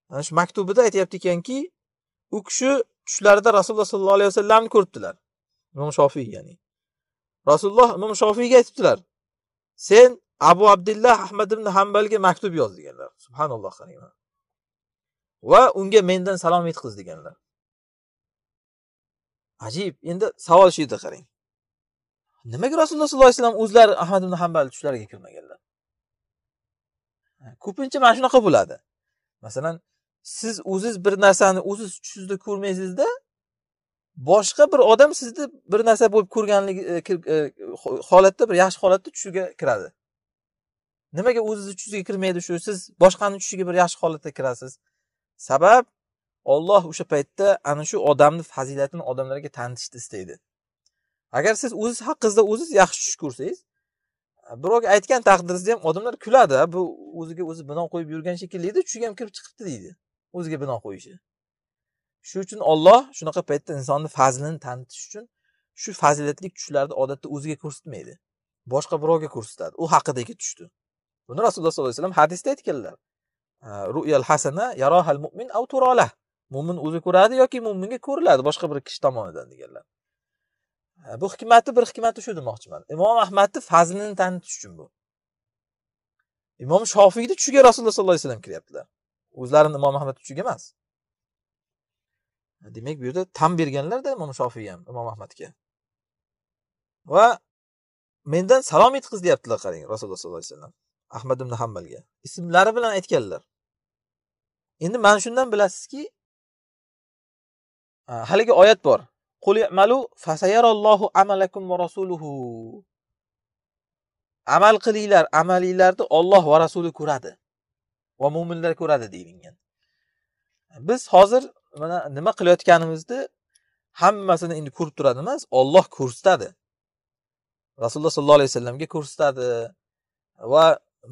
mana shu maktubida aytyapti ekanki u kishi tushlarida rasululloh sollallohu alayhi vasallamni ko'ribdilar imom shofiy ya'ni rasululloh imom shofiyga aytibdilar sen abu abdullah ahmad ibn hambalga maktub yoz deganlar subhanalloh qaranglar va unga mendan salom yetqiz deganlar ajib endi savol shu yerda qarang nimaga rasululloh sollallohu alayhi vasallam o'zlari ahmad ibn hambal tushlariga kirmaganlar ko'pincha mana shunaqa bo'ladi masalan siz o'ziz bir narsani o'ziz tushingizda ko'rmaysizda boshqa bir odam sizni bir narsa bo'lib ko'rganligi e, e, holatda bir yaxshi holatda tushiga kiradi nimaga o'zizni tushiga kirmaydi shu siz boshqani tushiga bir yaxshi holatda kirasiz sabab olloh o'sha paytda ana shu odamni fazilatini odamlarga tanitishni istaydi agar siz o'ziz haqingizda o'ziz yaxshi tush ko'rsangiz birovga aytgan taqdiringizda ham odamlar kuladi bu o'ziga o'zi bino qo'yib yurgan shekillidi tushiga ham kirib chiqibdi deydi o'ziga bino qo'yishi shuning uchun olloh shunaqa paytda insonni fazlini tanitish uchun shu fazilatli tushlarni odatda o'ziga ko'rsatmaydi boshqa birovga ko'rsatadi u haqidagi tushdi buni rasululloh sollallohu alayhi vasallam hadisda aytganlar ruyal hasana yarohal mu'min av turola mo'min o'zi ko'radi yoki mo'minga ko'riladi boshqa bir kishi tomonidan deganlar bu hikmati bir hikmati shu demoqchiman imom ahmadni fazlini tanitish uchun bu imom shofiyni tushiga rasululloh sollallohu alayhi vasallam kiryaptilar o'zlarini imom ahmad uchiga emas demak bu yerda tam berganlarda imom shofiy ham imom ahmadga va mendan salom deyaptilar qarang rasululloh sollallohu alayhi vasallam ahmad ibn hambalga ismlari bilan aytganlar endi mana shundan bilasizki haligi oyat bor qul fasayarallohu amalakum rasuluhu amal qilinglar amalinglarni Alloh va rasuli ko'radi va mo'minlar ko'radi deyilgan biz hozir mana nima qilayotganimizni hammasini endi ko'rib turadi emas olloh ko'rsatadi rasululloh sollallohu alayhi vasallamga ko'rsatadi va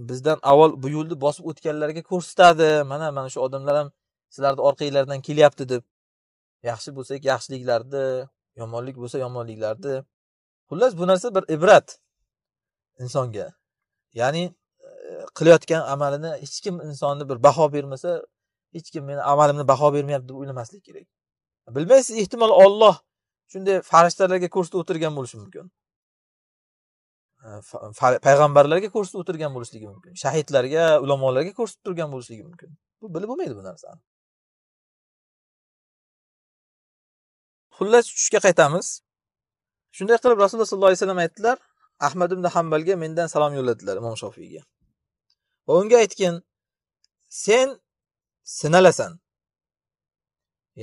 bizdan avval bu yo'lni bosib o'tganlarga ko'rsatadi mana mana shu odamlar ham sizlarni orqanglardan kelyapti deb yaxshi bo'lsak yaxshiliklarni yomonlik bo'lsa yomonliklarni xullas bu narsa bir ibrat insonga ya'ni qilayotgan amalini hech kim insonni bir baho bermasa hech kim meni amalimni baho bermayapti deb o'ylamaslik kerak bilmaysiz ehtimol olloh shunday farishtalarga ko'rsatib o'tirgan bo'lishi mumkin payg'ambarlarga ko'rsatib o'tirgan bo'lishligi mumkin shahidlarga ulamolarga ko'rsatib turgan bo'lishligi mumkin bu bilib bo'lmaydi bu narsani xullas tushga qaytamiz shunday qilib rasululloh sollallohu alayhi vasallam aytdilar ahmad ibn hambalga mendan salom yo'lladilar imom shofiyga unga aytgin sen sinalasan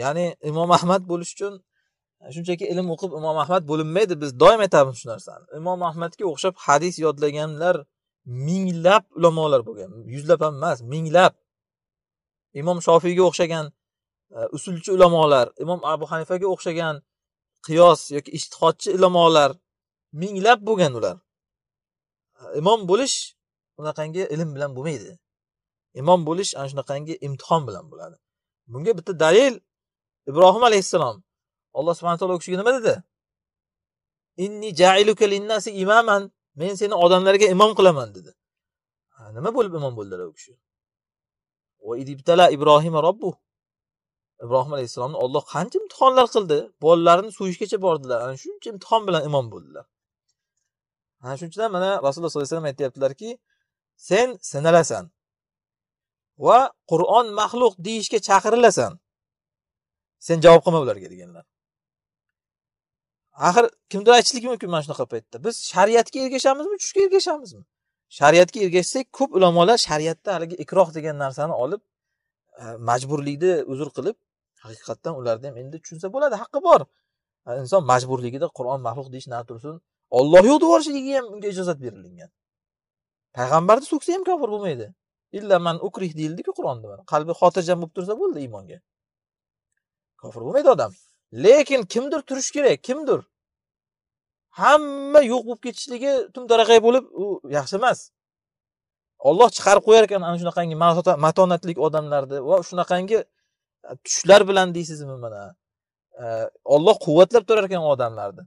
ya'ni imom ahmad bo'lish uchun shunchaki ilm o'qib imom ahmad bo'linmaydi biz doim aytamiz shu narsani imom ahmadga o'xshab hadis yodlaganlar minglab ulamolar bo'lgan yuzlab ham emas minglab imom shofiyga o'xshagan e, usulchi ulamolar imom abu hanifaga o'xshagan qiyos yoki ishtihodchi ulamolar minglab bo'lgan ular e, imom bo'lish unaqangi ilm bilan bo'lmaydi imom bo'lish ana shunaqangi imtihon bilan bo'ladi bunga bitta dalil ibrohim alayhissalom alloh subhana taolo u kishiga nima dedi inni jailuka linnasi imaman men seni odamlarga imom qilaman dedi nima bo'lib imom bo'ldilar u kishi ibrohim robbu ibrohim alayhissalomni olloh qancha imtihonlar qildi bolalarini so'yishgacha bordilar ana shuncha imtihon bilan imom bo'ldilar ana shuning uchun mana rasululloh sollallohu alayhi vasallam aytyaptilarki sen sinalasan va qur'on maxluq deyishga chaqirilasan sen javob qilma ularga deganlar axir kimdir aytishligi mumkin mana shunaqa paytda biz shariatga ergashamizmi tushga ergashamizmi shariatga ergashsak ko'p ulamolar shariatda haligi ikroh degan narsani olib e, majburlikni uzr qilib haqiqatdan ularda ham endi tushunsa bo'ladi haqqi bor e, inson majburligida qur'on maxluq deyish na tursin olloh yo'q deb yuborishligiga ham unga ijozat berilgan payg'ambarni so'ksa ham kofir bo'lmaydi illa man ukrih deyildiku qur'onda mana qalbi xotirjam bo'lib tursa bo'ldi iymonga kofir bo'lmaydi odam lekin kimdir turishi kerak kimdir hamma yo'q bo'lib ketishligi tumtaraqay bo'lib u yaxshi emas olloh chiqarib qo'yar ekan ana shunaqangi matonatlik odamlarni va shunaqangi e, tushlar bilan deysizmi mana olloh e, quvvatlab turar ekan odamlarni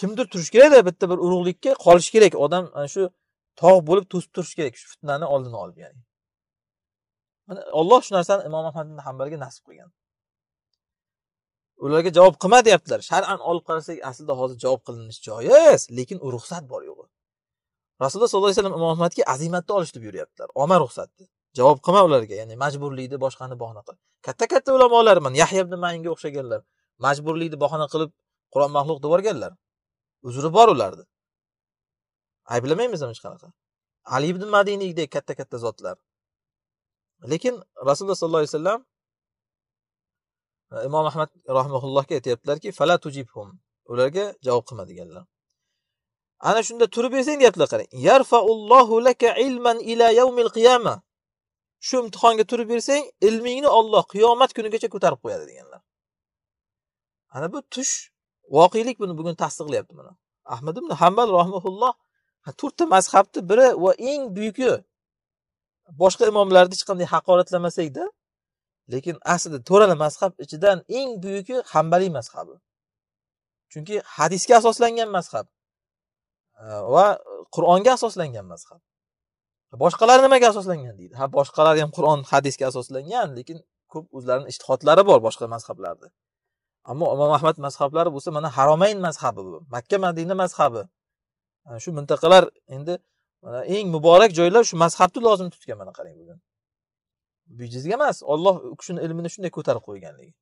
kimdir turishi kerakda bitta bir urug'likka qolishi kerak odam ana shu tog' bo'lib to'sib turishi kerak shu fitnani oldini olib ya'ni mana olloh shu narsani imom ahmad ibn hambalga nasib qilgan ularga javob qilma deyaptilar shar'an olib qarasak aslida hozir javob qilinishi joiz lekin u ruxsat bor yo'g'i rasululloh sollallohu alayhi vasallam imom ahmadga azimatni olish deb yuryaptilar olma ruxsatni javob qilma ularga ya'ni majburlikni boshqani bahona qil katta katta ulamolar mana yahya ibn mayinga o'xshaganlar majburlikni bahona qilib qur'on maxluq deb yuborganlar uzri bor ularni ayblamaymiz hech qanaqa ali ibn madiniydek katta katta zotlar lekin rasululloh sollallohu alayhi vasallam e, imom ahmad rahmaullohga aytyaptilarki fala tujibhum ularga javob qilma deganlar ana shunda turib bersang deyaptilar qarang yarfaullohu laka ilman ila yawmil qiyama shu imtihonga turib bersang ilmingni olloh qiyomat kunigacha ko'tarib qo'yadi deganlar ana bu tush voqelik buni bugun tasdiqlayapti mana ahmad ibn hambal rahmaulloh to'rtta mazhabni biri va eng buyuki boshqa imomlarni hech qanday haqoratlamasakda lekin aslida to'rala mazhab ichidan eng buyuki hambaliy mazhabi chunki hadisga asoslangan mazhab va qur'onga asoslangan mazhab boshqalari nimaga asoslangan deydi ha boshqalari ham qur'on hadisga asoslangan lekin ko'p o'zlarini ishtihotlari bor boshqa mazhablarda ammo imom ahmad mazhablari bo'lsa mana haromayn mazhabi bu makka madina mazhabi yani shu mintaqalar endi mana eng muborak joylar shu mazhabni lozim tutgan mana qarang bugun bejizga emas olloh u kishini ilmini shunday ko'tarib qo'yganligi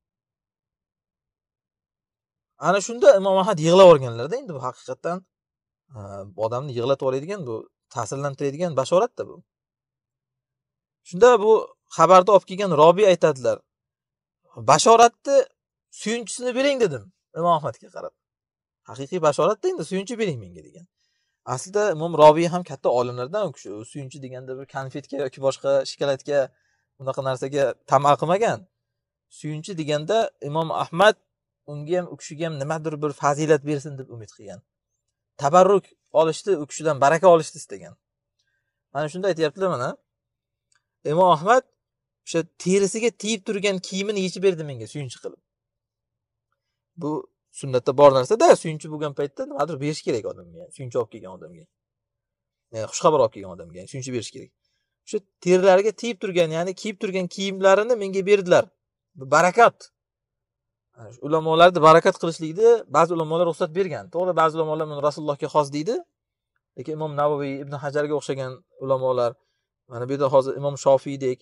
ana shunda imom ahmad yig'lab yuborganlarda endi bu haqiqatdan odamni yig'latib yuboradigan bu ta'sirlantiradigan bashoratda bu shunda bu xabarni olib kelgan robiy aytadilar bashoratni suyunchisini bering dedim imom ahmadga qarab haqiqiy bashorat endi suyunchi bering menga degan aslida imom robiy ham katta olimlardan u kishi suyunchi deganda bir konfetga yoki boshqa shokoladga unaqa narsaga tama qilmagan suyunchi deganda imom ahmad unga ham u kishiga ham nimadir bir fazilat bersin deb umid qilgan tabarruk olishni u kishidan baraka olishni istagan mana shunda aytyaptilar mana imom ahmad o'sha terisiga tiyib turgan kiyimini yechib berdi menga suyunchi qilib bu sunnatda bor narsada suyunchi bo'lgan paytda nimadir berish kerak odamga suyunchi olib kelgan odamga xushxabar olib kelgan odamga suyunchi berish kerak o'sha terilariga tegib turgan ya'ni kiyib turgan kiyimlarini menga berdilar barakat ulamolarni barakat qilishlikni ba'zi ulamolar ruxsat bergan to'g'ri ba'zi ulamolar buni rasulullohga xos deydi lekin imom navoiy ibn hajarga o'xshagan ulamolar mana bu yerda hozir imom shofiydek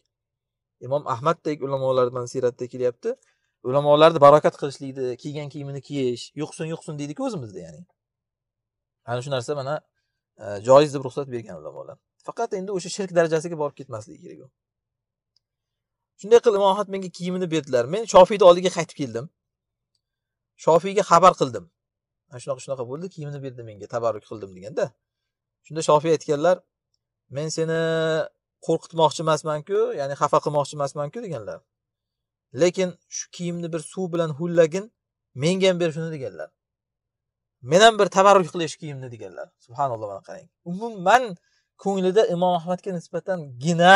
imom ahmaddek ulamolar siyratda kelyapti ulamolarni barokat qilishlikni kiygan kiyimini kiyish yuqsin yuqsin deydiku o'zimizda ya'ni ana shu narsa mana e, joiz deb ruxsat bergan ulamolar faqat endi o'sha shirk darajasiga borib ketmasligi kerak u shunday qilib imom ahmad menga kiyimini berdilar men shofiyni oldiga qaytib keldim shofiyga xabar qildim shunaqa shunaqa bo'ldi kiyimini berdi menga tabarruk qildim deganda shunda shofiy aytganlar men seni qo'rqitmoqchi emasmanku ya'ni xafa qilmoqchi emasmanku deganlar lekin shu kiyimni bir suv bilan ho'llagin menga ham ber shuni deganlar men ham bir tabarruk qilay shu kiyimni deganlar subhanalloh mana qarang umuman ko'nglida imom ahmadga nisbatan gina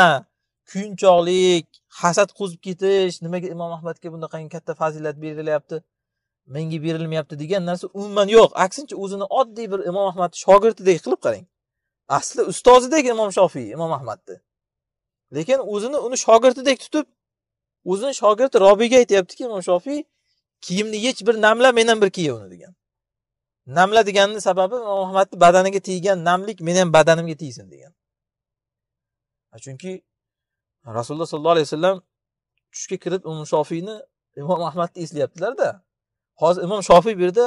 kuyinchoqlik hasad qo'zib ketish nimaga imom ahmadga bunaqangi katta fazilat berilyapti menga berilmayapti degan narsa umuman yo'q aksincha o'zini oddiy bir imom ahmad shogirdidek qilib qarang asli ustozidek imom shofiy imom ahmadni lekin o'zini uni shogirdidek tutib o'zini shogirdi robiyga aytyaptiki imom shofiy kiyimni yech bir namla ham bir kiy uni degan namla deganini sababi imom ahmadni badaniga teggan namlik meni ham badanimga tegsin degan chunki rasululloh sollallohu alayhi vasallam tushga kirib imom shofiyni imom ahmadni eslayaptilarda hozir imom shofiy bu yerda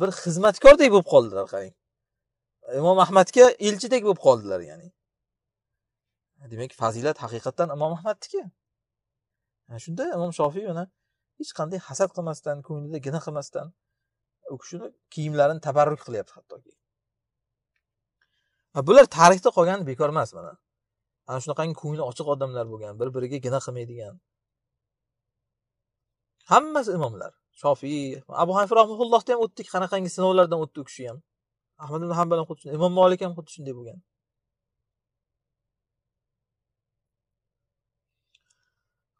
bir xizmatkordek bo'lib qoldilar qarang imom ahmadga elchidek bo'lib qoldilar ya'ni demak fazilat haqiqatdan imom ahmadniki shunda imom shofiy mana hech qanday hasad qilmasdan ko'nglida gina qilmasdan u kishini kiyimlarini tabarruk qilyapti hattoki bular tarixda qolgan bekor emas mana ana shunaqangi ko'ngli ochiq odamlar bo'lgan bir biriga gina qilmaydigan hammasi imomlar shofiy abu hanifa rahmaullohni ham o'tdik qanaqangi sinovlardan o'tdi u kishi ham ahmad ibn hambal ham xuddi shunday imom molik ham xuddi shunday bo'lgan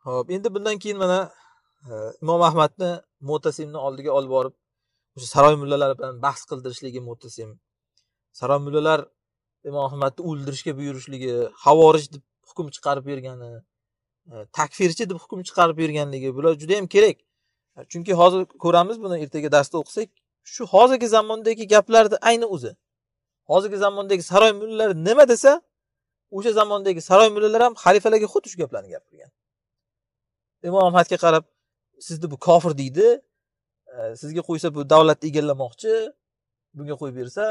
ho'p endi bundan keyin mana e, imom ahmadni mo'tasimni oldiga olib borib o'sha saroy mullalari bilan bahs qildirishligi mo'tasim saroy mullalar imom ahmadni o'ldirishga buyurishligi havorij deb hukm chiqarib bergani e, takfirchi deb hukm chiqarib berganligi bular juda yam kerak e, chunki hozir ko'ramiz buni ertaga darsda o'qisak shu hozirgi zamondagi gaplarni ayni o'zi hozirgi zamondagi saroy mullalari nima desa o'sha zamondagi saroy mullalar ham xalifalarga xuddi shu gaplarni gapirgan imom ahmadga qarab sizni bu kofir deydi e, sizga qo'ysa bu davlatni egallamoqchi bunga qo'yib bersa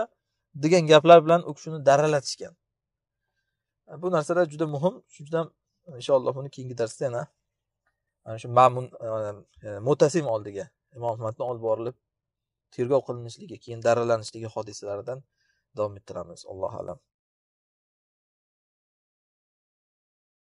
degan gaplar bilan u kishini daralatishgan e, bu narsalar juda muhim shuning uchun ham inshaalloh buni keyingi darsda yana ana shu mamun e, mo'tasim oldiga imom ahmadni olib borilib tergov qilinishligi keyin daralanishligi hodisalaridan davom ettiramiz allohu alam